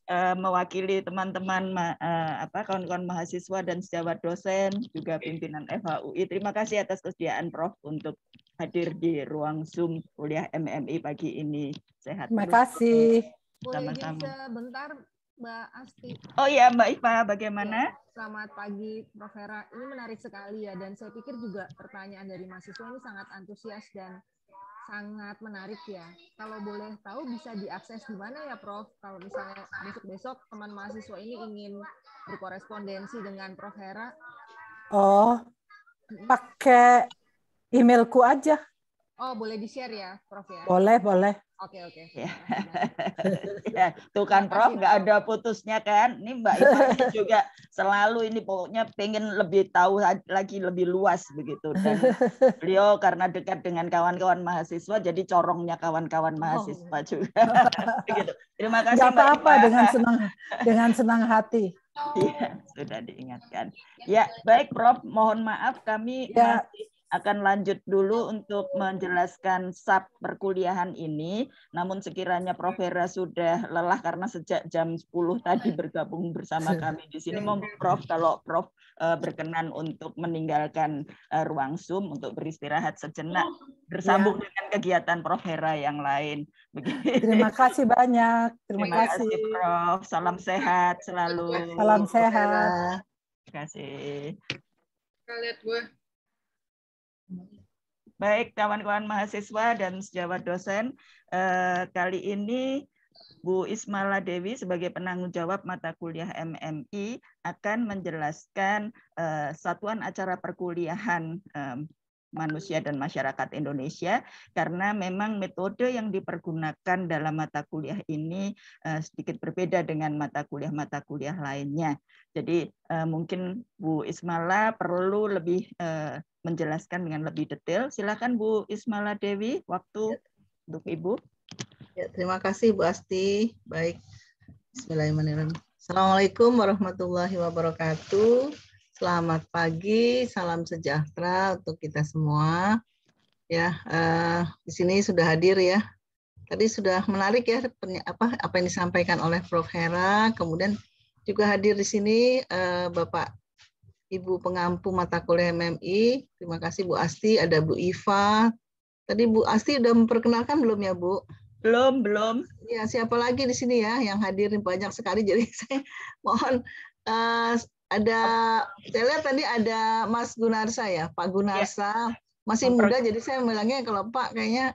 uh, mewakili teman-teman uh, apa kawan-kawan mahasiswa dan sejawat dosen juga pimpinan FHUI. Terima kasih atas kesediaan Prof untuk hadir di ruang Zoom kuliah MMI pagi ini. Sehat. Terima kasih. Sama-sama. Boleh sebentar Mbak Asti. Oh ya Mbak Ipa, bagaimana? Iya, selamat pagi Prof. Hera Ini menarik sekali ya dan saya pikir juga pertanyaan dari mahasiswa ini sangat antusias dan sangat menarik ya. Kalau boleh tahu bisa diakses di mana ya, Prof? Kalau misalnya besok-besok teman mahasiswa ini ingin berkorespondensi dengan Prof Hera. Oh, pakai emailku aja. Oh, boleh di-share ya, Prof ya? Boleh, boleh. Oke, oke. Okay. <laughs> Ya. ya, tuh kan Prof, nggak ada putusnya kan. Ini Mbak Ipa <laughs> juga selalu ini pokoknya pengen lebih tahu lagi, lebih luas begitu. Dan beliau karena dekat dengan kawan-kawan mahasiswa, jadi corongnya kawan-kawan oh. mahasiswa oh. <laughs> juga. begitu. Terima kasih Gak apa-apa dengan senang, dengan senang hati. Iya, sudah diingatkan. Ya, baik Prof, mohon maaf kami ya. masih akan lanjut dulu untuk menjelaskan sub perkuliahan ini. Namun sekiranya Prof. Hera sudah lelah karena sejak jam 10 tadi bergabung bersama <laughs> kami di sini, mohon Prof. kalau Prof. E, berkenan untuk meninggalkan e, ruang Zoom untuk beristirahat sejenak, bersambung ya. dengan kegiatan Prof. Hera yang lain. Terima kasih banyak. Terima, Terima kasih. kasih Prof. Salam sehat selalu. Salam sehat. Terima kasih. Kalian Baik, kawan-kawan mahasiswa dan sejawat dosen, eh, kali ini Bu Ismala Dewi sebagai penanggung jawab mata kuliah MMI akan menjelaskan eh, satuan acara perkuliahan eh, Manusia dan Masyarakat Indonesia karena memang metode yang dipergunakan dalam mata kuliah ini eh, sedikit berbeda dengan mata kuliah-mata kuliah lainnya. Jadi eh, mungkin Bu Ismala perlu lebih eh, menjelaskan dengan lebih detail. Silakan Bu Ismala Dewi, waktu ya. untuk Ibu. Ya, terima kasih Bu Asti. Baik. Bismillahirrahmanirrahim. Assalamualaikum warahmatullahi wabarakatuh. Selamat pagi, salam sejahtera untuk kita semua. Ya, uh, di sini sudah hadir ya. Tadi sudah menarik ya apa apa yang disampaikan oleh Prof Hera, kemudian juga hadir di sini uh, Bapak Ibu pengampu mata kuliah MMI. Terima kasih Bu Asti, ada Bu Iva. Tadi Bu Asti sudah memperkenalkan belum ya, Bu? Belum, belum. Ya, siapa lagi di sini ya yang hadir banyak sekali. <laughs> Jadi saya mohon uh, ada saya lihat tadi ada Mas Gunarsa ya, Pak Gunarsa ya. masih muda jadi saya bilangnya kalau Pak kayaknya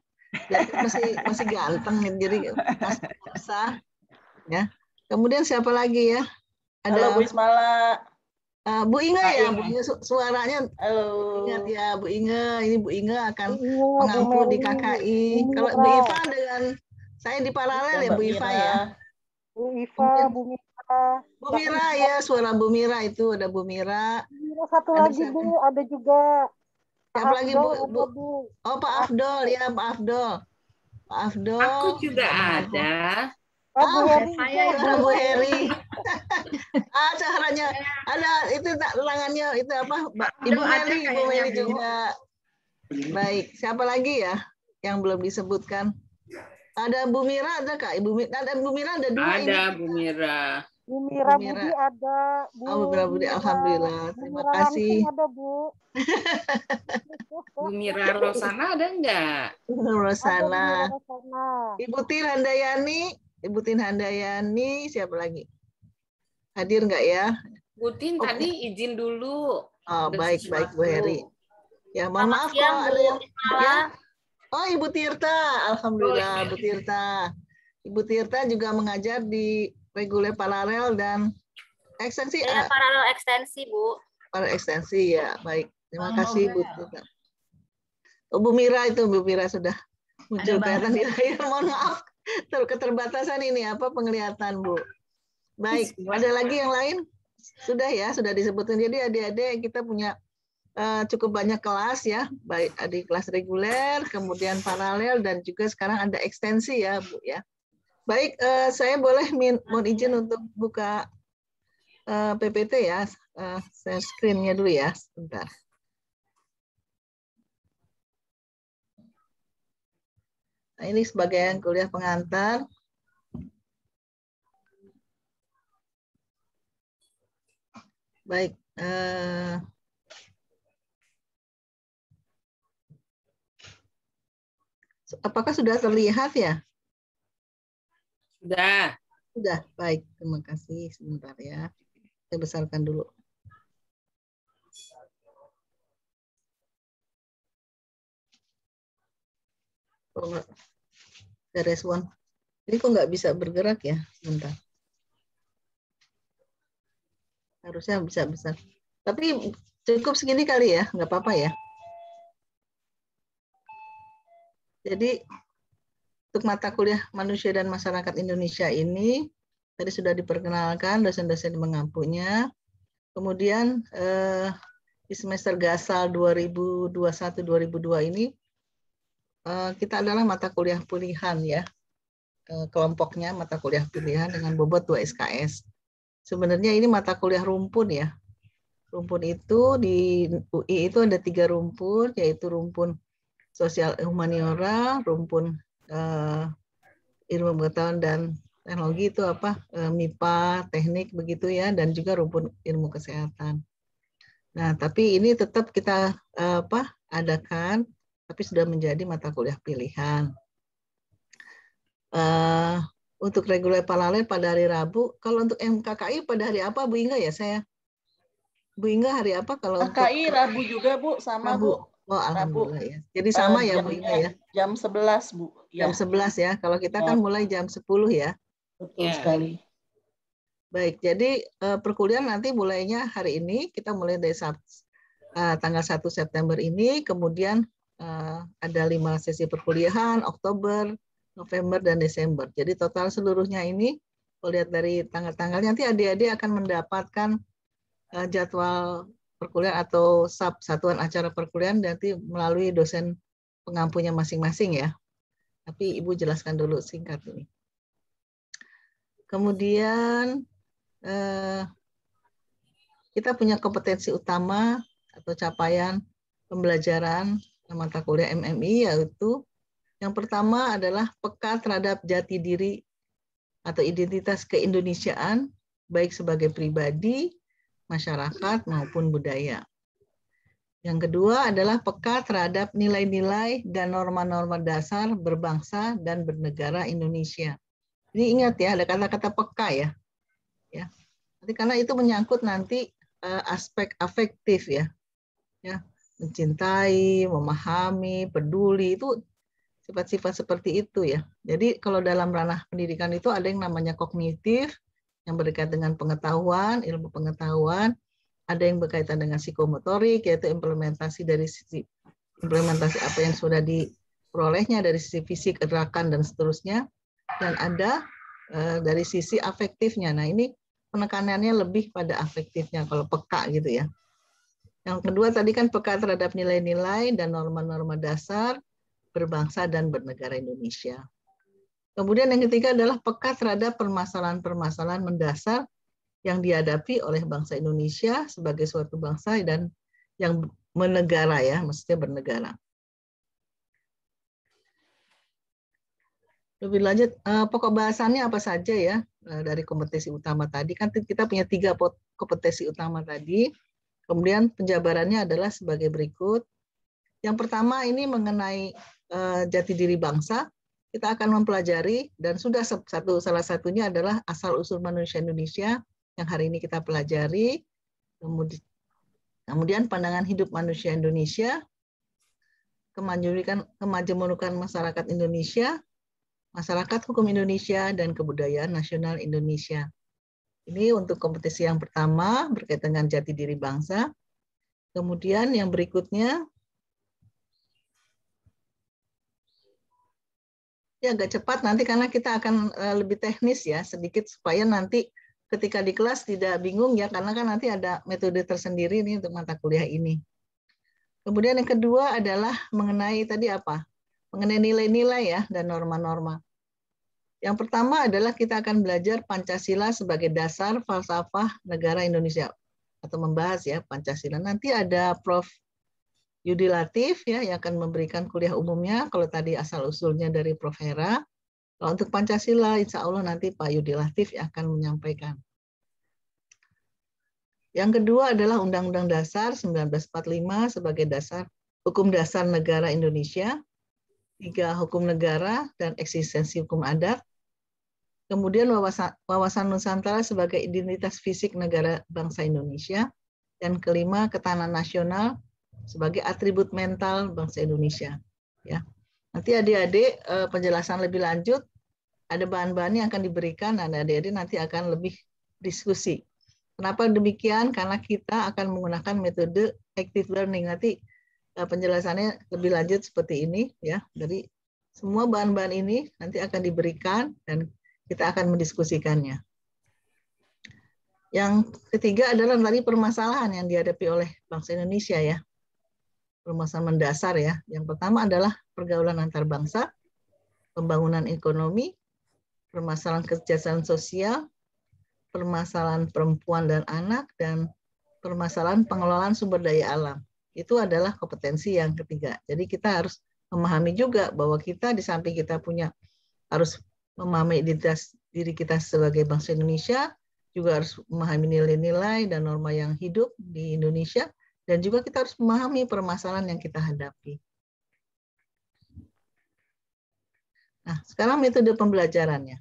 masih masih ganteng jadi Mas Gunarsa ya. Kemudian siapa lagi ya? Ada Halo Bu Ismala. Uh, Bu Inge ya, Bu Inge suaranya Halo. ingat ya Bu Inge, ini Bu Inge akan Halo. Iya, mengampu di KKI. Iya. Kalau Bu Iva dengan saya di paralel ya Bu Iva ya. Bu Iva, Bu Mita. Bu Mira ya suara Bu Mira itu ada Bu Mira. satu ada lagi Bu ada juga. Siapa lagi Bu, Bu? Oh Pak Afdol ya Pak Afdol. Pak Afdol. Aku juga ada. Oh, Bu ah, Heri. Saya suara Bu Heri. <laughs> ah, caranya ada itu tak lengannya itu apa? Ibu Heri, Ibu Heri juga. Baik, siapa lagi ya yang belum disebutkan? Ada Bu Mira ada Kak? Ibu Mira ada Bu Mira ada dua Ada ini. Bu Mira. Bumi Rabudi ada. Bu oh, Mira Budi, iya. Alhamdulillah. Terima Bu kasih. ada, Bu. <laughs> Bu Rosana ada enggak? Rosana. Ada Rosana. Ibu Tin Handayani. Ibu Tin Handayani, siapa lagi? Hadir enggak ya? Ibu Tin oh. tadi izin dulu. Oh, baik, baik, Bu Heri. Ya, mohon maaf kalau ada yang... Ya. Oh, Ibu Tirta. Alhamdulillah, Bu Tirta. Ibu Tirta juga mengajar di reguler paralel dan ekstensi. Ya, paralel ekstensi, Bu. Paralel ekstensi ya, baik. Terima oh, kasih Bu. Ya. Oh, Bu Mira itu Bu Mira sudah muncul kelihatan di layar. Mohon maaf keterbatasan ini apa penglihatan Bu. Baik, ada lagi yang lain? Sudah ya, sudah disebutkan. Jadi adik-adik kita punya eh, cukup banyak kelas ya, baik adik kelas reguler, kemudian paralel dan juga sekarang ada ekstensi ya Bu ya. Baik, uh, saya boleh min iya. mohon izin untuk buka uh, eh, PPT ya. Uh, share screen-nya dulu ya, sebentar. Nah, ini sebagai kuliah pengantar. Baik. Uh, apakah sudah terlihat ya? Sudah. Sudah, baik. Terima kasih. Sebentar ya. Saya besarkan dulu. Kalau one. Ini kok nggak bisa bergerak ya? Sebentar. Harusnya bisa besar. Tapi cukup segini kali ya, nggak apa-apa ya. Jadi untuk mata kuliah manusia dan masyarakat Indonesia ini tadi sudah diperkenalkan dosen-dosen mengampunya. Kemudian eh, di semester gasal 2021-2022 ini eh, kita adalah mata kuliah pilihan ya. Eh, kelompoknya mata kuliah pilihan dengan bobot 2 SKS. Sebenarnya ini mata kuliah rumpun ya. Rumpun itu di UI itu ada tiga rumpun, yaitu rumpun sosial humaniora, rumpun uh, ilmu pengetahuan dan teknologi itu apa uh, eh, MIPA teknik begitu ya dan juga rumpun ilmu kesehatan. Nah tapi ini tetap kita uh, apa adakan tapi sudah menjadi mata kuliah pilihan. Uh, untuk reguler paralel pada hari Rabu. Kalau untuk MKKI pada hari apa Bu Inga ya saya? Bu Inga hari apa kalau KKI Rabu juga Bu sama Rabu. Bu. Oh, nah, alhamdulillah ya. Jadi eh, sama uh, ya Bu Ina ya. Jam 11, Bu. Ya. Jam sebelas 11 ya. Kalau kita kan oh. mulai jam 10 ya. Betul ya. sekali. Baik, jadi uh, perkuliahan nanti mulainya hari ini kita mulai dari uh, tanggal 1 September ini, kemudian uh, ada lima sesi perkuliahan Oktober, November dan Desember. Jadi total seluruhnya ini kalau lihat dari tanggal-tanggal nanti adik-adik akan mendapatkan uh, jadwal perkuliahan atau sub satuan acara perkuliahan nanti melalui dosen pengampunya masing-masing ya. Tapi Ibu jelaskan dulu singkat ini. Kemudian eh, kita punya kompetensi utama atau capaian pembelajaran mata kuliah MMI yaitu yang pertama adalah peka terhadap jati diri atau identitas keindonesiaan baik sebagai pribadi masyarakat maupun budaya. Yang kedua adalah peka terhadap nilai-nilai dan norma-norma dasar berbangsa dan bernegara Indonesia. Jadi ingat ya, ada kata-kata peka ya. Ya. Nanti karena itu menyangkut nanti eh, aspek afektif ya. Ya, mencintai, memahami, peduli itu sifat-sifat seperti itu ya. Jadi kalau dalam ranah pendidikan itu ada yang namanya kognitif, yang berkaitan dengan pengetahuan, ilmu pengetahuan, ada yang berkaitan dengan psikomotorik, yaitu implementasi dari sisi implementasi apa yang sudah diperolehnya dari sisi fisik, gerakan, dan seterusnya. Dan ada e, dari sisi afektifnya. Nah, ini penekanannya lebih pada afektifnya kalau peka gitu ya. Yang kedua tadi kan peka terhadap nilai-nilai dan norma-norma dasar berbangsa dan bernegara Indonesia. Kemudian yang ketiga adalah peka terhadap permasalahan-permasalahan mendasar yang dihadapi oleh bangsa Indonesia sebagai suatu bangsa dan yang menegara ya, maksudnya bernegara. Lebih lanjut, eh, pokok bahasannya apa saja ya eh, dari kompetensi utama tadi. Kan kita punya tiga kompetensi utama tadi. Kemudian penjabarannya adalah sebagai berikut. Yang pertama ini mengenai eh, jati diri bangsa kita akan mempelajari dan sudah satu salah satunya adalah asal usul manusia Indonesia yang hari ini kita pelajari. Kemudian pandangan hidup manusia Indonesia, kemajemukan kemajemukan masyarakat Indonesia, masyarakat hukum Indonesia dan kebudayaan nasional Indonesia. Ini untuk kompetisi yang pertama berkaitan dengan jati diri bangsa. Kemudian yang berikutnya Ya agak cepat nanti karena kita akan eh, lebih teknis ya sedikit supaya nanti ketika di kelas tidak bingung ya karena kan nanti ada metode tersendiri nih untuk mata kuliah ini. Kemudian yang kedua adalah mengenai tadi apa? Mengenai nilai-nilai ya dan norma-norma. Yang pertama adalah kita akan belajar Pancasila sebagai dasar falsafah negara Indonesia atau membahas ya Pancasila. Nanti ada Prof Yudi Latif ya yang akan memberikan kuliah umumnya kalau tadi asal usulnya dari Prof Hera. Kalau untuk Pancasila, insya Allah nanti Pak Yudi Latif yang akan menyampaikan. Yang kedua adalah Undang-Undang Dasar 1945 sebagai dasar hukum dasar negara Indonesia, tiga hukum negara dan eksistensi hukum adat, kemudian wawasan, wawasan Nusantara sebagai identitas fisik negara bangsa Indonesia, dan kelima ketahanan nasional sebagai atribut mental bangsa Indonesia. Ya. Nanti adik-adik eh, penjelasan lebih lanjut ada bahan-bahan yang akan diberikan dan adik-adik nanti akan lebih diskusi. Kenapa demikian? Karena kita akan menggunakan metode active learning. Nanti eh, penjelasannya lebih lanjut seperti ini ya. Dari semua bahan-bahan ini nanti akan diberikan dan kita akan mendiskusikannya. Yang ketiga adalah tadi permasalahan yang dihadapi oleh bangsa Indonesia ya permasalahan mendasar ya. Yang pertama adalah pergaulan antar bangsa, pembangunan ekonomi, permasalahan kesejahteraan sosial, permasalahan perempuan dan anak, dan permasalahan pengelolaan sumber daya alam. Itu adalah kompetensi yang ketiga. Jadi kita harus memahami juga bahwa kita di samping kita punya harus memahami identitas diri kita sebagai bangsa Indonesia, juga harus memahami nilai-nilai dan norma yang hidup di Indonesia, dan juga kita harus memahami permasalahan yang kita hadapi. Nah, sekarang metode pembelajarannya.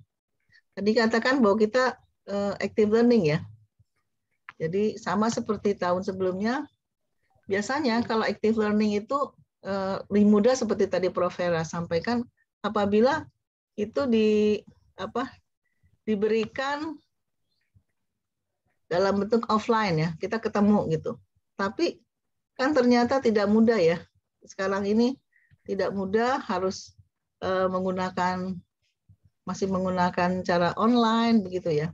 Tadi katakan bahwa kita eh, active learning ya. Jadi sama seperti tahun sebelumnya, biasanya kalau active learning itu eh, lebih mudah seperti tadi Prof. Vera sampaikan, apabila itu di apa diberikan dalam bentuk offline ya, kita ketemu gitu. Tapi kan ternyata tidak mudah ya. Sekarang ini tidak mudah harus eh, menggunakan masih menggunakan cara online begitu ya.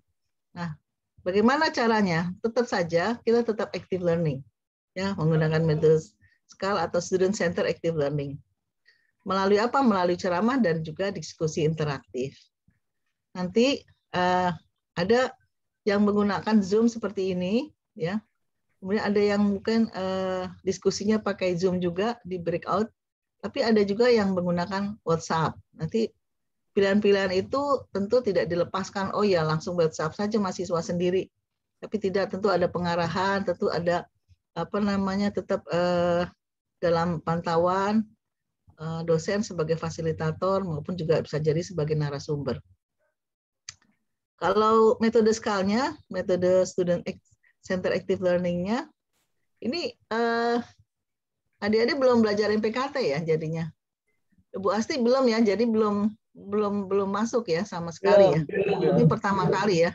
Nah, bagaimana caranya? Tetap saja kita tetap active learning ya menggunakan metode skala atau student center active learning. Melalui apa? Melalui ceramah dan juga diskusi interaktif. Nanti eh, ada yang menggunakan Zoom seperti ini ya. Kemudian ada yang mungkin uh, diskusinya pakai Zoom juga di breakout, tapi ada juga yang menggunakan WhatsApp. Nanti pilihan-pilihan itu tentu tidak dilepaskan, oh ya langsung WhatsApp saja mahasiswa sendiri. Tapi tidak tentu ada pengarahan, tentu ada apa namanya tetap uh, dalam pantauan uh, dosen sebagai fasilitator maupun juga bisa jadi sebagai narasumber. Kalau metode skalnya, metode student Center Active Learningnya Ini eh, adik-adik belum belajar MPKT ya jadinya. Bu Asti belum ya, jadi belum belum belum masuk ya sama sekali ya. Ini pertama kali ya.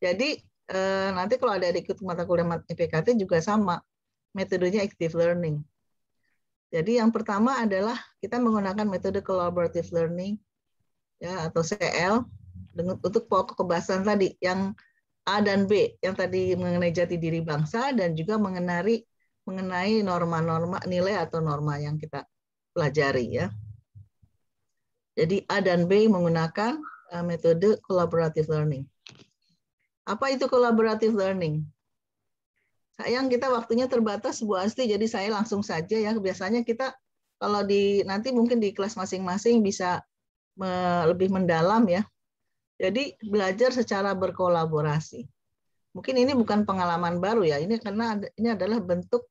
Jadi eh, nanti kalau ada ikut mata kuliah MPKT juga sama metodenya active learning. Jadi yang pertama adalah kita menggunakan metode collaborative learning ya atau CL dengan untuk pokok kebahasan tadi yang A dan B yang tadi mengenai jati diri bangsa dan juga mengenai mengenai norma-norma nilai atau norma yang kita pelajari ya. Jadi A dan B menggunakan eh, metode collaborative learning. Apa itu collaborative learning? Sayang kita waktunya terbatas Bu Asti, jadi saya langsung saja ya. Biasanya kita kalau di nanti mungkin di kelas masing-masing bisa me, lebih mendalam ya jadi belajar secara berkolaborasi. Mungkin ini bukan pengalaman baru ya. Ini karena ini adalah bentuk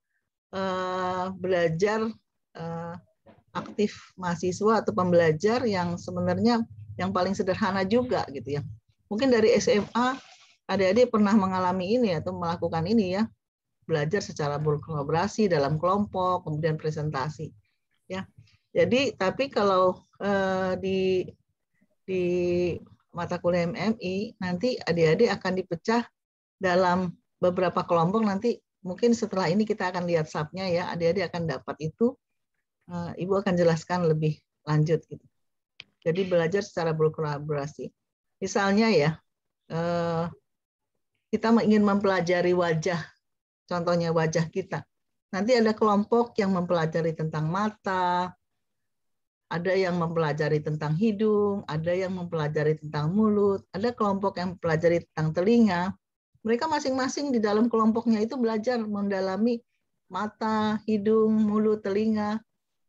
uh, belajar uh, aktif mahasiswa atau pembelajar yang sebenarnya yang paling sederhana juga gitu ya. Mungkin dari SMA adik-adik pernah mengalami ini atau melakukan ini ya. Belajar secara berkolaborasi dalam kelompok, kemudian presentasi. Ya. Jadi tapi kalau uh, di di mata kuliah MMI nanti adik-adik akan dipecah dalam beberapa kelompok nanti mungkin setelah ini kita akan lihat subnya ya adik-adik akan dapat itu eh, ibu akan jelaskan lebih lanjut gitu jadi belajar secara berkolaborasi misalnya ya eh, kita ingin mempelajari wajah contohnya wajah kita nanti ada kelompok yang mempelajari tentang mata ada yang mempelajari tentang hidung, ada yang mempelajari tentang mulut, ada kelompok yang mempelajari tentang telinga. Mereka masing-masing di dalam kelompoknya itu belajar mendalami mata, hidung, mulut, telinga.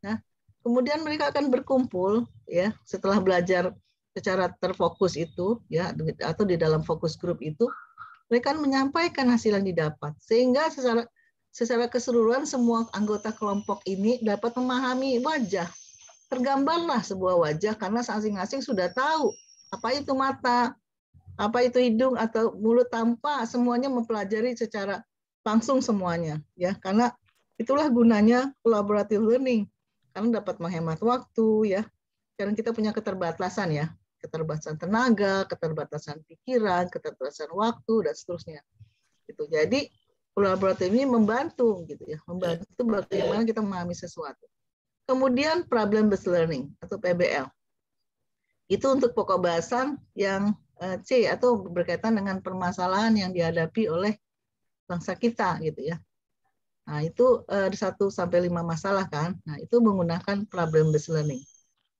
Nah, kemudian mereka akan berkumpul ya setelah belajar secara terfokus itu ya atau di dalam fokus grup itu mereka menyampaikan hasil yang didapat sehingga secara secara keseluruhan semua anggota kelompok ini dapat memahami wajah tergambarlah sebuah wajah karena masing-masing sudah tahu apa itu mata, apa itu hidung atau mulut tanpa semuanya mempelajari secara langsung semuanya ya karena itulah gunanya collaborative learning karena dapat menghemat waktu ya karena kita punya keterbatasan ya keterbatasan tenaga keterbatasan pikiran keterbatasan waktu dan seterusnya itu jadi collaborative ini membantu gitu ya membantu bagaimana kita memahami sesuatu Kemudian problem-based learning atau PBL. Itu untuk pokok bahasan yang eh, C atau berkaitan dengan permasalahan yang dihadapi oleh bangsa kita gitu ya. Nah, itu eh, ada 1 sampai 5 masalah kan. Nah, itu menggunakan problem based learning.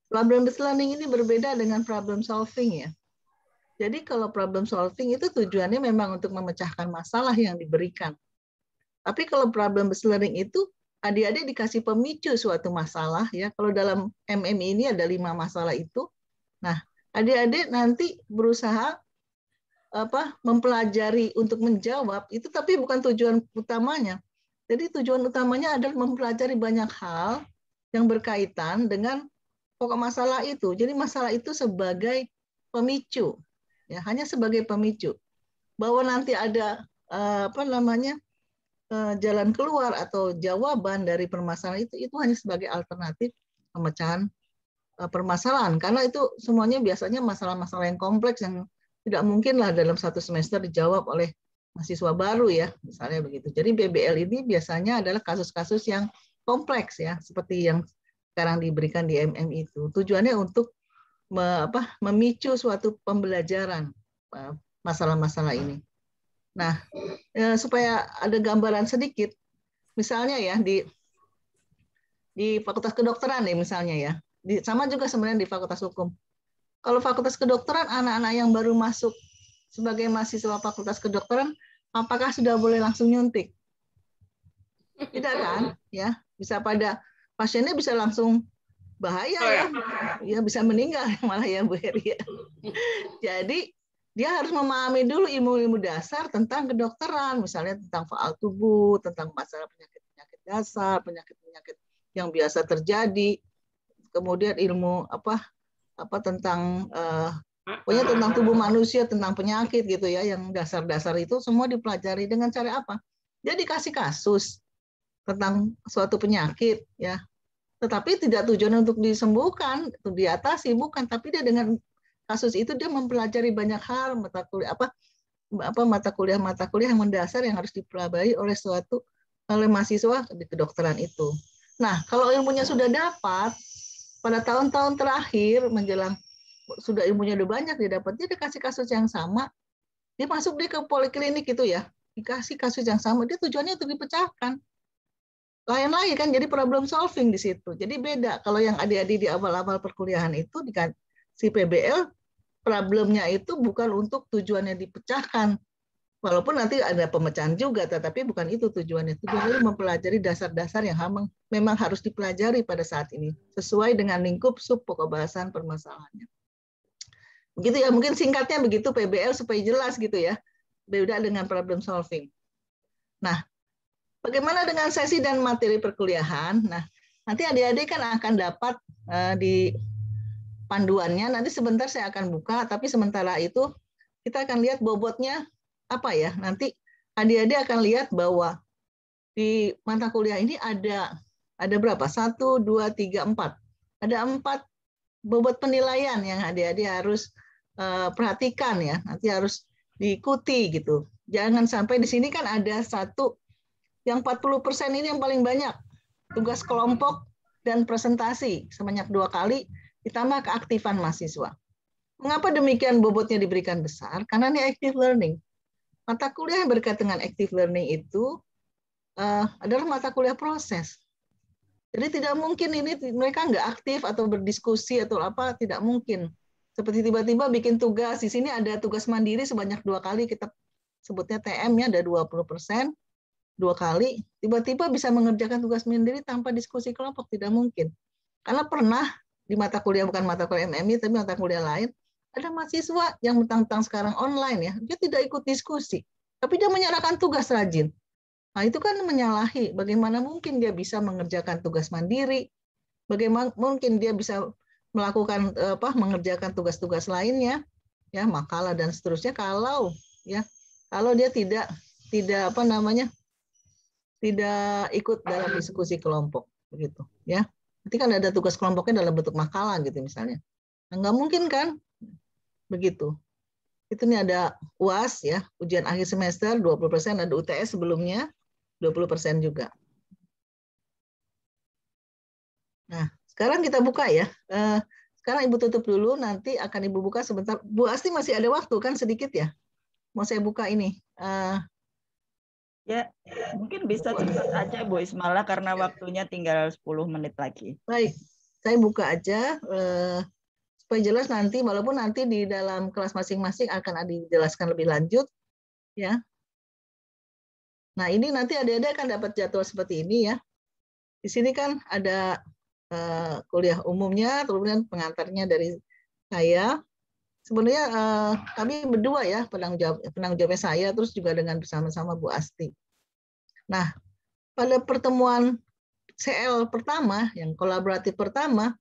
Problem based learning ini berbeda dengan problem solving ya. Jadi kalau problem solving itu tujuannya memang untuk memecahkan masalah yang diberikan. Tapi kalau problem based learning itu adik-adik dikasih pemicu suatu masalah ya. Kalau dalam MM ini ada lima masalah itu. Nah, adik-adik nanti berusaha apa mempelajari untuk menjawab itu tapi bukan tujuan utamanya. Jadi tujuan utamanya adalah mempelajari banyak hal yang berkaitan dengan pokok masalah itu. Jadi masalah itu sebagai pemicu ya, hanya sebagai pemicu. Bahwa nanti ada eh, apa namanya? Eh, jalan keluar atau jawaban dari permasalahan itu itu hanya sebagai alternatif pemecahan eh, permasalahan karena itu semuanya biasanya masalah-masalah yang kompleks yang tidak mungkinlah dalam satu semester dijawab oleh mahasiswa baru ya misalnya begitu. Jadi BBL ini biasanya adalah kasus-kasus yang kompleks ya seperti yang sekarang diberikan di MM itu. Tujuannya untuk me, apa, memicu suatu pembelajaran eh, masalah-masalah ini. Nah, eh, supaya ada gambaran sedikit, misalnya ya di di Fakultas Kedokteran nih misalnya ya, di, sama juga sebenarnya di Fakultas Hukum. Kalau Fakultas Kedokteran, anak-anak yang baru masuk sebagai mahasiswa Fakultas Kedokteran, apakah sudah boleh langsung nyuntik? Tidak kan? Ya, bisa pada pasiennya bisa langsung bahaya oh, ya. ya, ya bisa meninggal <laughs> malah ya Bu Heri. Ya. <laughs> Jadi dia harus memahami dulu ilmu-ilmu dasar tentang kedokteran, misalnya tentang faal tubuh, tentang masalah penyakit-penyakit dasar, penyakit-penyakit yang biasa terjadi, kemudian ilmu apa apa tentang eh, pokoknya tentang tubuh manusia, tentang penyakit gitu ya, yang dasar-dasar itu semua dipelajari dengan cara apa? Dia dikasih kasus tentang suatu penyakit ya, tetapi tidak tujuan untuk disembuhkan, untuk diatasi bukan, tapi dia dengan kasus itu dia mempelajari banyak hal mata kuliah apa apa mata kuliah mata kuliah yang mendasar yang harus dipelajari oleh suatu oleh mahasiswa di kedokteran itu. Nah, kalau ilmunya sudah dapat pada tahun-tahun terakhir menjelang sudah ilmunya udah banyak dia dapat, dia dikasih kasus yang sama, dia masuk dia ke poliklinik gitu ya, dikasih kasus yang sama, dia tujuannya untuk dipecahkan. Lain lagi kan, jadi problem solving di situ. Jadi beda kalau yang adik-adik di awal-awal perkuliahan itu si PBL problemnya itu bukan untuk tujuannya dipecahkan. Walaupun nanti ada pemecahan juga, tetapi bukan itu tujuannya. Tujuannya mempelajari dasar-dasar yang memang harus dipelajari pada saat ini, sesuai dengan lingkup sub pokok bahasan permasalahannya. Begitu ya, mungkin singkatnya begitu PBL supaya jelas gitu ya. Beda dengan problem solving. Nah, bagaimana dengan sesi dan materi perkuliahan? Nah, nanti adik-adik kan akan dapat eh, di panduannya. Nanti sebentar saya akan buka, tapi sementara itu kita akan lihat bobotnya apa ya. Nanti adik-adik akan lihat bahwa di mata kuliah ini ada ada berapa? Satu, dua, tiga, empat. Ada empat bobot penilaian yang adik-adik harus eh, perhatikan ya. Nanti harus diikuti gitu. Jangan sampai di sini kan ada satu yang 40% ini yang paling banyak. Tugas kelompok dan presentasi sebanyak dua kali ditambah keaktifan mahasiswa. Mengapa demikian bobotnya diberikan besar? Karena ini active learning. Mata kuliah yang berkait dengan active learning itu uh, adalah mata kuliah proses. Jadi tidak mungkin ini mereka nggak aktif atau berdiskusi atau apa tidak mungkin. Seperti tiba-tiba bikin tugas di sini ada tugas mandiri sebanyak dua kali kita sebutnya TM-nya ada 20 persen dua kali tiba-tiba bisa mengerjakan tugas mandiri tanpa diskusi kelompok tidak mungkin karena pernah di mata kuliah bukan mata kuliah MMI e, tapi mata kuliah lain ada mahasiswa yang mentang-mentang sekarang online ya dia tidak ikut diskusi tapi dia menyalahkan tugas rajin nah itu kan menyalahi bagaimana mungkin dia bisa mengerjakan tugas mandiri bagaimana mungkin dia bisa melakukan apa mengerjakan tugas-tugas lainnya ya makalah dan seterusnya kalau ya kalau dia tidak tidak apa namanya tidak ikut dalam diskusi kelompok begitu ya Nanti kan ada tugas kelompoknya dalam bentuk makalah gitu misalnya. Nah, nggak mungkin kan? Begitu. Itu nih ada UAS ya, ujian akhir semester 20%, ada UTS sebelumnya 20% juga. Nah, sekarang kita buka ya. Eh, sekarang Ibu tutup dulu, nanti akan Ibu buka sebentar. Bu Asti masih ada waktu kan sedikit ya? Mau saya buka ini. Eh, Ya, mungkin bisa cepat aja Bu Ismala karena iya. waktunya tinggal 10 menit lagi. Baik, saya buka aja eh, supaya jelas nanti walaupun nanti di dalam kelas masing-masing akan dijelaskan lebih lanjut ya. Nah, ini nanti adik-adik akan dapat jadwal seperti ini ya. Di sini kan ada eh, kuliah umumnya, kemudian pengantarnya dari saya sebenarnya uh, kami berdua ya penanggung jawab penanggung jawabnya saya terus juga dengan bersama-sama Bu Asti. Nah, pada pertemuan CL pertama yang kolaboratif pertama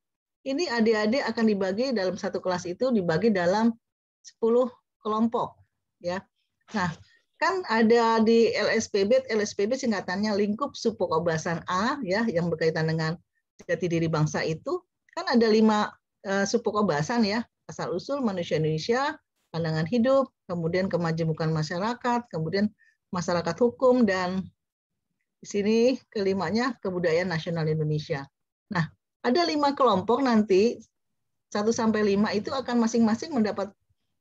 ini adik-adik akan dibagi dalam satu kelas itu dibagi dalam 10 kelompok ya. Nah, kan ada di LSPB, LSPB singkatannya lingkup suku A ya yang berkaitan dengan jati diri bangsa itu kan ada lima uh, eh, suku ya asal-usul manusia Indonesia, pandangan hidup, kemudian kemajemukan masyarakat, kemudian masyarakat hukum, dan di sini kelimanya kebudayaan nasional Indonesia. Nah, ada lima kelompok nanti, satu sampai lima itu akan masing-masing mendapat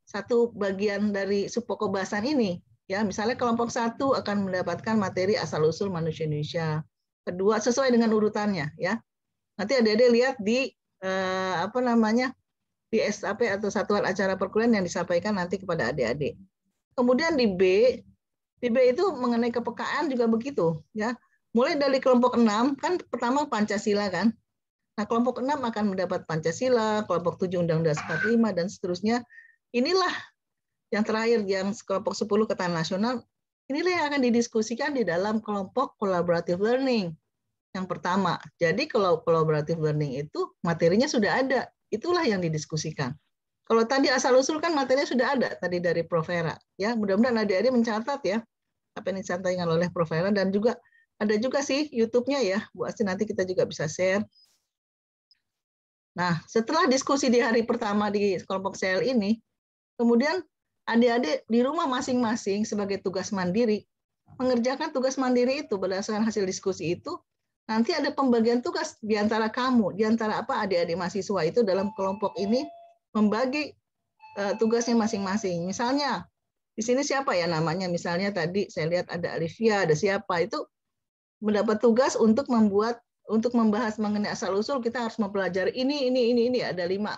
satu bagian dari subpoko bahasan ini. Ya, misalnya kelompok satu akan mendapatkan materi asal-usul manusia Indonesia. Kedua sesuai dengan urutannya, ya. Nanti ada-ada lihat di eh, apa namanya di SAP atau satuan acara perkuliahan yang disampaikan nanti kepada adik-adik. Kemudian di B, di B itu mengenai kepekaan juga begitu, ya. Mulai dari kelompok 6 kan pertama Pancasila kan. Nah, kelompok 6 akan mendapat Pancasila, kelompok 7 Undang-Undang 45 dan seterusnya. Inilah yang terakhir yang kelompok 10 ketahanan nasional inilah yang akan didiskusikan di dalam kelompok collaborative learning yang pertama. Jadi kalau collaborative learning itu materinya sudah ada, Itulah yang didiskusikan. Kalau tadi asal usul kan materinya sudah ada tadi dari Prof. Vera. Ya, mudah-mudahan adik-adik mencatat ya apa yang disampaikan oleh Prof. Vera dan juga ada juga sih YouTube-nya ya, Bu Asti nanti kita juga bisa share. Nah, setelah diskusi di hari pertama di kelompok sel ini, kemudian adik-adik di rumah masing-masing sebagai tugas mandiri mengerjakan tugas mandiri itu berdasarkan hasil diskusi itu Nanti ada pembagian tugas di antara kamu, di antara apa adik-adik mahasiswa itu dalam kelompok ini membagi eh, tugasnya masing-masing. Misalnya di sini siapa ya namanya? Misalnya tadi saya lihat ada Alivia, ada siapa itu mendapat tugas untuk membuat untuk membahas mengenai asal usul kita harus mempelajari ini ini ini ini ada lima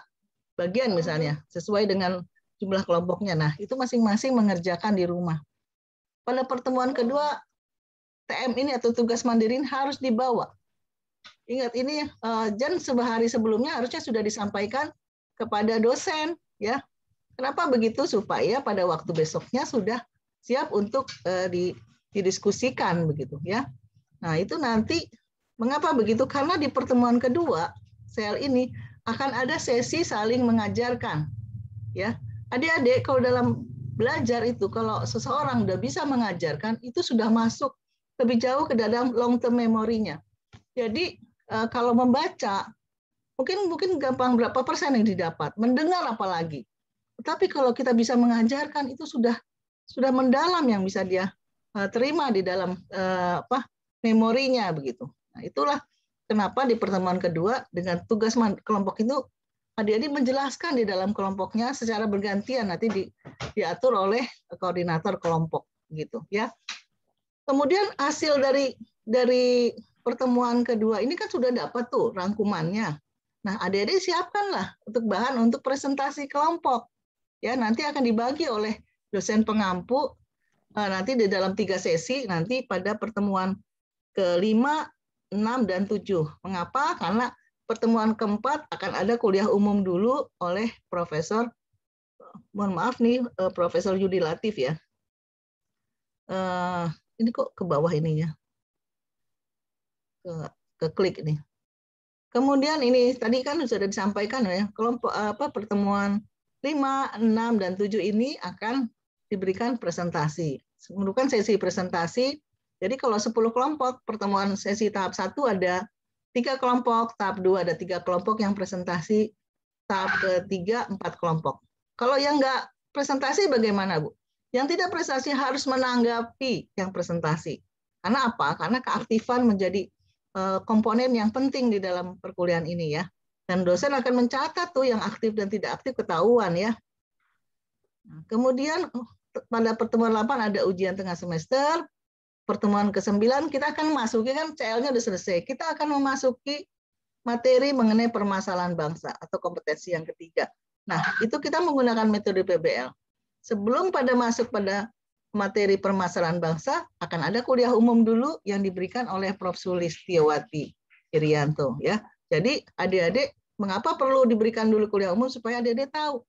bagian misalnya sesuai dengan jumlah kelompoknya. Nah itu masing-masing mengerjakan di rumah. Pada pertemuan kedua TM ini atau tugas mandiri ini harus dibawa. Ingat ini eh, Jan sehari sebelumnya harusnya sudah disampaikan kepada dosen ya. Kenapa begitu? Supaya pada waktu besoknya sudah siap untuk eh, didiskusikan begitu ya. Nah, itu nanti mengapa begitu? Karena di pertemuan kedua sel ini akan ada sesi saling mengajarkan ya. Adik-adik kalau dalam belajar itu kalau seseorang udah bisa mengajarkan itu sudah masuk lebih jauh ke dalam long term memorinya. Jadi eh, kalau membaca mungkin mungkin gampang berapa persen yang didapat, mendengar apalagi. Tetapi kalau kita bisa mengajarkan itu sudah sudah mendalam yang bisa dia eh, terima di dalam eh, apa memorinya begitu. Nah, itulah kenapa di pertemuan kedua dengan tugas kelompok itu adik-adik menjelaskan di dalam kelompoknya secara bergantian nanti di, diatur oleh koordinator kelompok gitu ya. Kemudian hasil dari dari pertemuan kedua ini kan sudah dapat tuh rangkumannya. Nah, adik-adik siapkanlah untuk bahan untuk presentasi kelompok. Ya, nanti akan dibagi oleh dosen pengampu eh, nanti di dalam tiga sesi nanti pada pertemuan kelima, enam, dan tujuh. Mengapa? Karena pertemuan keempat akan ada kuliah umum dulu oleh Profesor, mohon maaf nih, eh, Profesor Yudi Latif ya. Eh, ini kok ke bawah ininya ke ke klik ini. kemudian ini tadi kan sudah disampaikan ya kelompok apa pertemuan 5, 6, dan 7 ini akan diberikan presentasi. Merupakan sesi presentasi. Jadi kalau 10 kelompok, pertemuan sesi tahap 1 ada tiga kelompok, tahap 2 ada tiga kelompok yang presentasi, tahap ketiga empat kelompok. Kalau yang nggak presentasi bagaimana, Bu? Yang tidak prestasi harus menanggapi yang presentasi. Karena apa? Karena keaktifan menjadi eh, komponen yang penting di dalam perkuliahan ini ya. Dan dosen akan mencatat tuh yang aktif dan tidak aktif ketahuan ya. Kemudian oh, pada pertemuan 8 ada ujian tengah semester, pertemuan ke-9 kita akan masuki kan CL-nya sudah selesai. Kita akan memasuki materi mengenai permasalahan bangsa atau kompetensi yang ketiga. Nah, itu kita menggunakan metode PBL sebelum pada masuk pada materi permasalahan bangsa akan ada kuliah umum dulu yang diberikan oleh Prof. Sulistiyawati Irianto ya. Jadi adik-adik mengapa perlu diberikan dulu kuliah umum supaya adik-adik tahu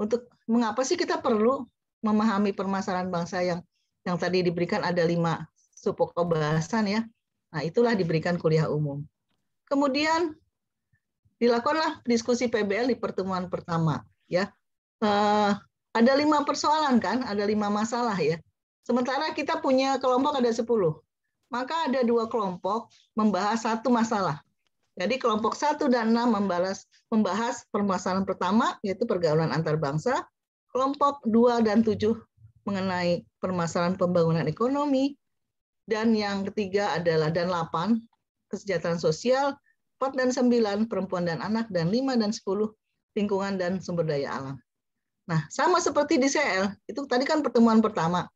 untuk mengapa sih kita perlu memahami permasalahan bangsa yang yang tadi diberikan ada lima supok bahasan ya. Nah, itulah diberikan kuliah umum. Kemudian dilakukanlah diskusi PBL di pertemuan pertama ya. Eh, ada lima persoalan kan, ada lima masalah ya. Sementara kita punya kelompok ada sepuluh, Maka ada dua kelompok membahas satu masalah. Jadi kelompok satu dan enam membahas, membahas permasalahan pertama, yaitu pergaulan antar bangsa. Kelompok dua dan tujuh mengenai permasalahan pembangunan ekonomi. Dan yang ketiga adalah, dan delapan kesejahteraan sosial. empat dan sembilan perempuan dan anak. Dan lima dan sepuluh lingkungan dan sumber daya alam. Nah, sama seperti di CL, itu tadi kan pertemuan pertama.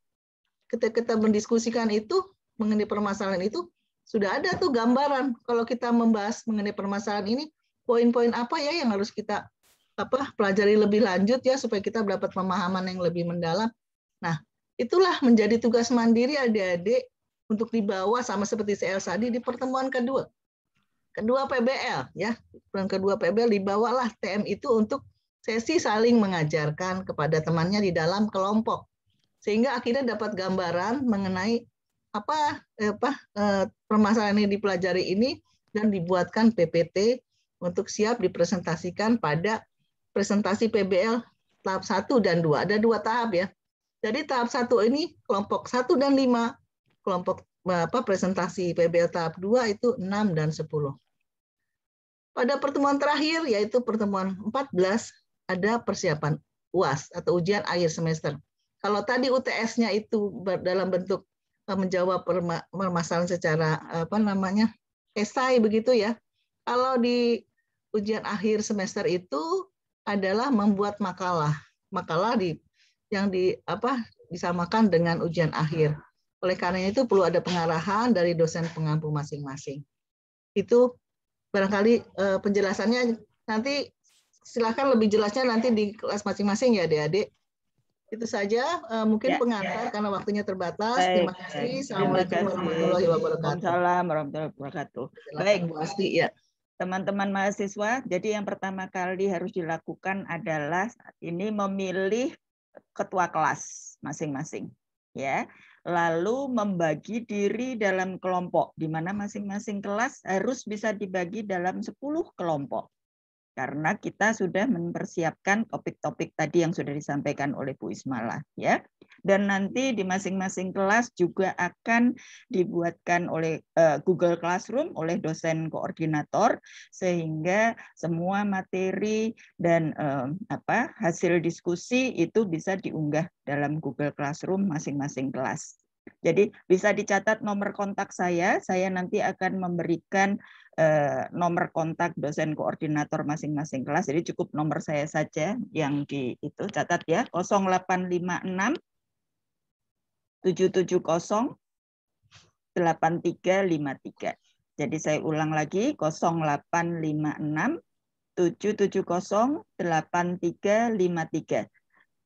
Ketika kita mendiskusikan itu mengenai permasalahan itu, sudah ada tuh gambaran kalau kita membahas mengenai permasalahan ini, poin-poin apa ya yang harus kita apa pelajari lebih lanjut ya supaya kita dapat pemahaman yang lebih mendalam. Nah, itulah menjadi tugas mandiri adik-adik untuk dibawa sama seperti CL tadi di pertemuan kedua. Kedua PBL ya, pertemuan kedua PBL dibawalah TM itu untuk sesi saling mengajarkan kepada temannya di dalam kelompok sehingga akhirnya dapat gambaran mengenai apa eh, apa eh, permasalahan yang dipelajari ini dan dibuatkan PPT untuk siap dipresentasikan pada presentasi PBL tahap 1 dan 2. Ada dua tahap ya. Jadi tahap 1 ini kelompok 1 dan 5, kelompok apa presentasi PBL tahap 2 itu 6 dan 10. Pada pertemuan terakhir yaitu pertemuan 14 ada persiapan UAS atau ujian akhir semester. Kalau tadi UTS-nya itu dalam bentuk e, menjawab permasalahan secara apa namanya esai begitu ya. Kalau di ujian akhir semester itu adalah membuat makalah. Makalah di yang di apa disamakan dengan ujian akhir. Oleh karena itu perlu ada pengarahan dari dosen pengampu masing-masing. Itu barangkali e, penjelasannya nanti silahkan lebih jelasnya nanti di kelas masing-masing ya adik-adik. Itu saja uh, mungkin ya, pengantar ya. karena waktunya terbatas. Baik, Terima kasih. Baik. Assalamualaikum warahmatullahi wabarakatuh. Assalamualaikum warahmatullahi wabarakatuh. Baik, Bu Asti ya. Teman-teman mahasiswa, jadi yang pertama kali harus dilakukan adalah ini memilih ketua kelas masing-masing ya lalu membagi diri dalam kelompok di mana masing-masing kelas harus bisa dibagi dalam 10 kelompok karena kita sudah mempersiapkan topik-topik tadi yang sudah disampaikan oleh Bu Ismala ya. Dan nanti di masing-masing kelas juga akan dibuatkan oleh eh, Google Classroom oleh dosen koordinator sehingga semua materi dan eh, apa hasil diskusi itu bisa diunggah dalam Google Classroom masing-masing kelas. Jadi bisa dicatat nomor kontak saya, saya nanti akan memberikan eh, nomor kontak dosen koordinator masing-masing kelas. Jadi cukup nomor saya saja yang di itu catat ya 0856 770 8353. Jadi saya ulang lagi 0856 770 8353.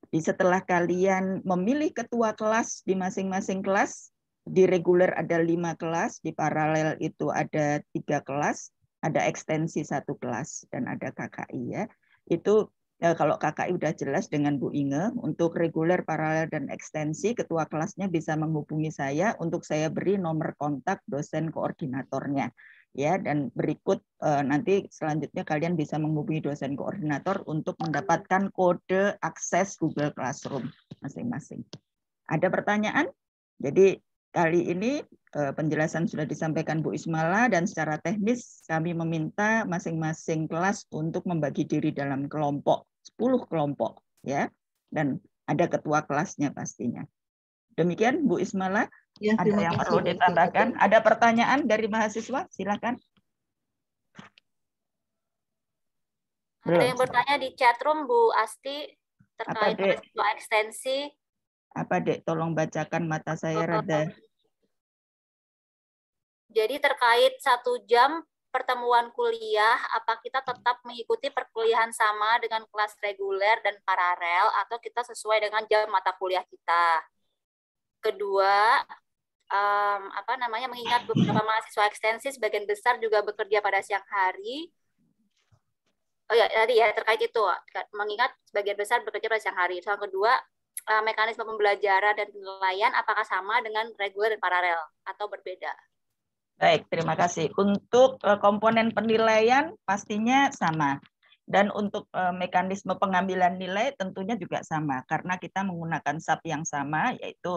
Jadi setelah kalian memilih ketua kelas di masing-masing kelas, di reguler ada lima kelas, di paralel itu ada tiga kelas, ada ekstensi satu kelas, dan ada KKI ya. Itu e, kalau KKI sudah jelas dengan Bu Inge, untuk reguler, paralel, dan ekstensi, ketua kelasnya bisa menghubungi saya untuk saya beri nomor kontak dosen koordinatornya ya dan berikut eh, nanti selanjutnya kalian bisa menghubungi dosen koordinator untuk mendapatkan kode akses Google Classroom masing-masing. Ada pertanyaan? Jadi kali ini eh, penjelasan sudah disampaikan Bu Ismala dan secara teknis kami meminta masing-masing kelas untuk membagi diri dalam kelompok 10 kelompok ya dan ada ketua kelasnya pastinya. Demikian Bu Ismala, Ya, ada yang kasih. perlu ditambahkan? Ada pertanyaan dari mahasiswa? Silakan. Belum. Ada yang bertanya di chat room Bu Asti terkait mahasiswa ekstensi. Apa dek? Tolong bacakan mata saya rada. Jadi terkait satu jam pertemuan kuliah, apa kita tetap mengikuti perkuliahan sama dengan kelas reguler dan paralel atau kita sesuai dengan jam mata kuliah kita? Kedua, um, apa namanya mengingat beberapa mahasiswa ekstensi sebagian besar juga bekerja pada siang hari. Oh ya tadi ya terkait itu mengingat sebagian besar bekerja pada siang hari. Soal kedua uh, mekanisme pembelajaran dan penilaian apakah sama dengan reguler dan paralel atau berbeda? Baik, terima kasih. Untuk eh, komponen penilaian pastinya sama. Dan untuk eh, mekanisme pengambilan nilai tentunya juga sama karena kita menggunakan SAP yang sama yaitu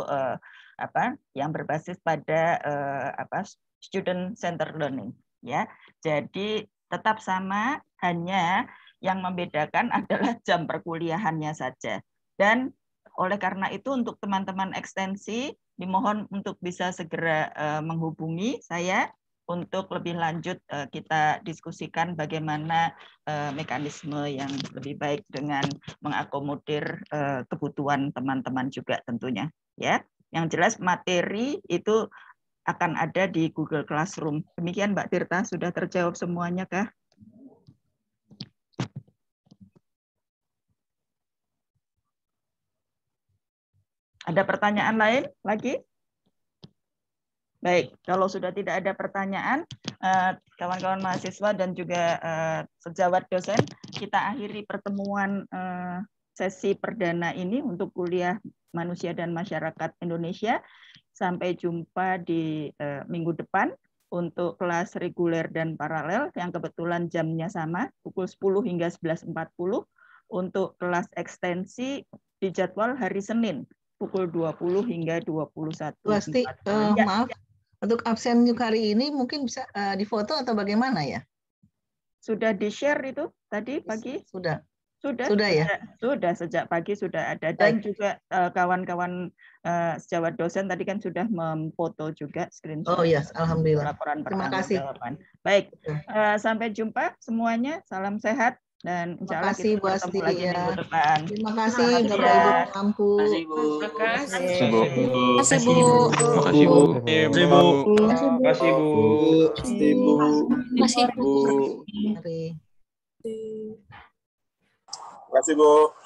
apa yang berbasis pada uh, apa student center learning ya. Jadi tetap sama hanya yang membedakan <laughs> adalah jam perkuliahannya saja. Dan oleh karena itu untuk teman-teman ekstensi dimohon untuk bisa segera uh, menghubungi saya untuk lebih lanjut uh, kita diskusikan bagaimana uh, mekanisme yang lebih baik dengan mengakomodir kebutuhan teman-teman juga tentunya ya. Yang jelas materi itu akan ada di Google Classroom. Demikian Mbak Tirta, sudah terjawab semuanya kah? Ada pertanyaan lain lagi? Baik, kalau sudah tidak ada pertanyaan, eh, kawan-kawan mahasiswa dan juga eh, sejawat dosen, kita akhiri pertemuan eh, sesi perdana ini untuk kuliah manusia dan masyarakat Indonesia. Sampai jumpa di uh, minggu depan untuk kelas reguler dan paralel yang kebetulan jamnya sama pukul 10 hingga 11.40 untuk kelas ekstensi di jadwal hari Senin pukul 20 hingga 21. Pasti uh, ya, maaf untuk absen hari ini mungkin bisa uh, difoto atau bagaimana ya? Sudah di-share itu tadi pagi? Sudah. Sudah, sudah ya. Sudah, sejak pagi sudah ada dan Baik. juga kawan-kawan uh, uh, sejawat dosen tadi kan sudah memfoto juga screenshot. Oh yes, alhamdulillah. Laporan Terima kasih. Jawaban. Baik, uh, sampai jumpa semuanya. Salam sehat dan insya Allah kita Bu Asti, ya. Terima kasih Bapak Ibu Terima kasih Terima kasih Bu. Terima kasih Bu. Terima kasih Bu. Terima kasih Bu. Terima kasih Bu. Terima kasih Bu. Terima kasih Bu. Terima kasih Bu.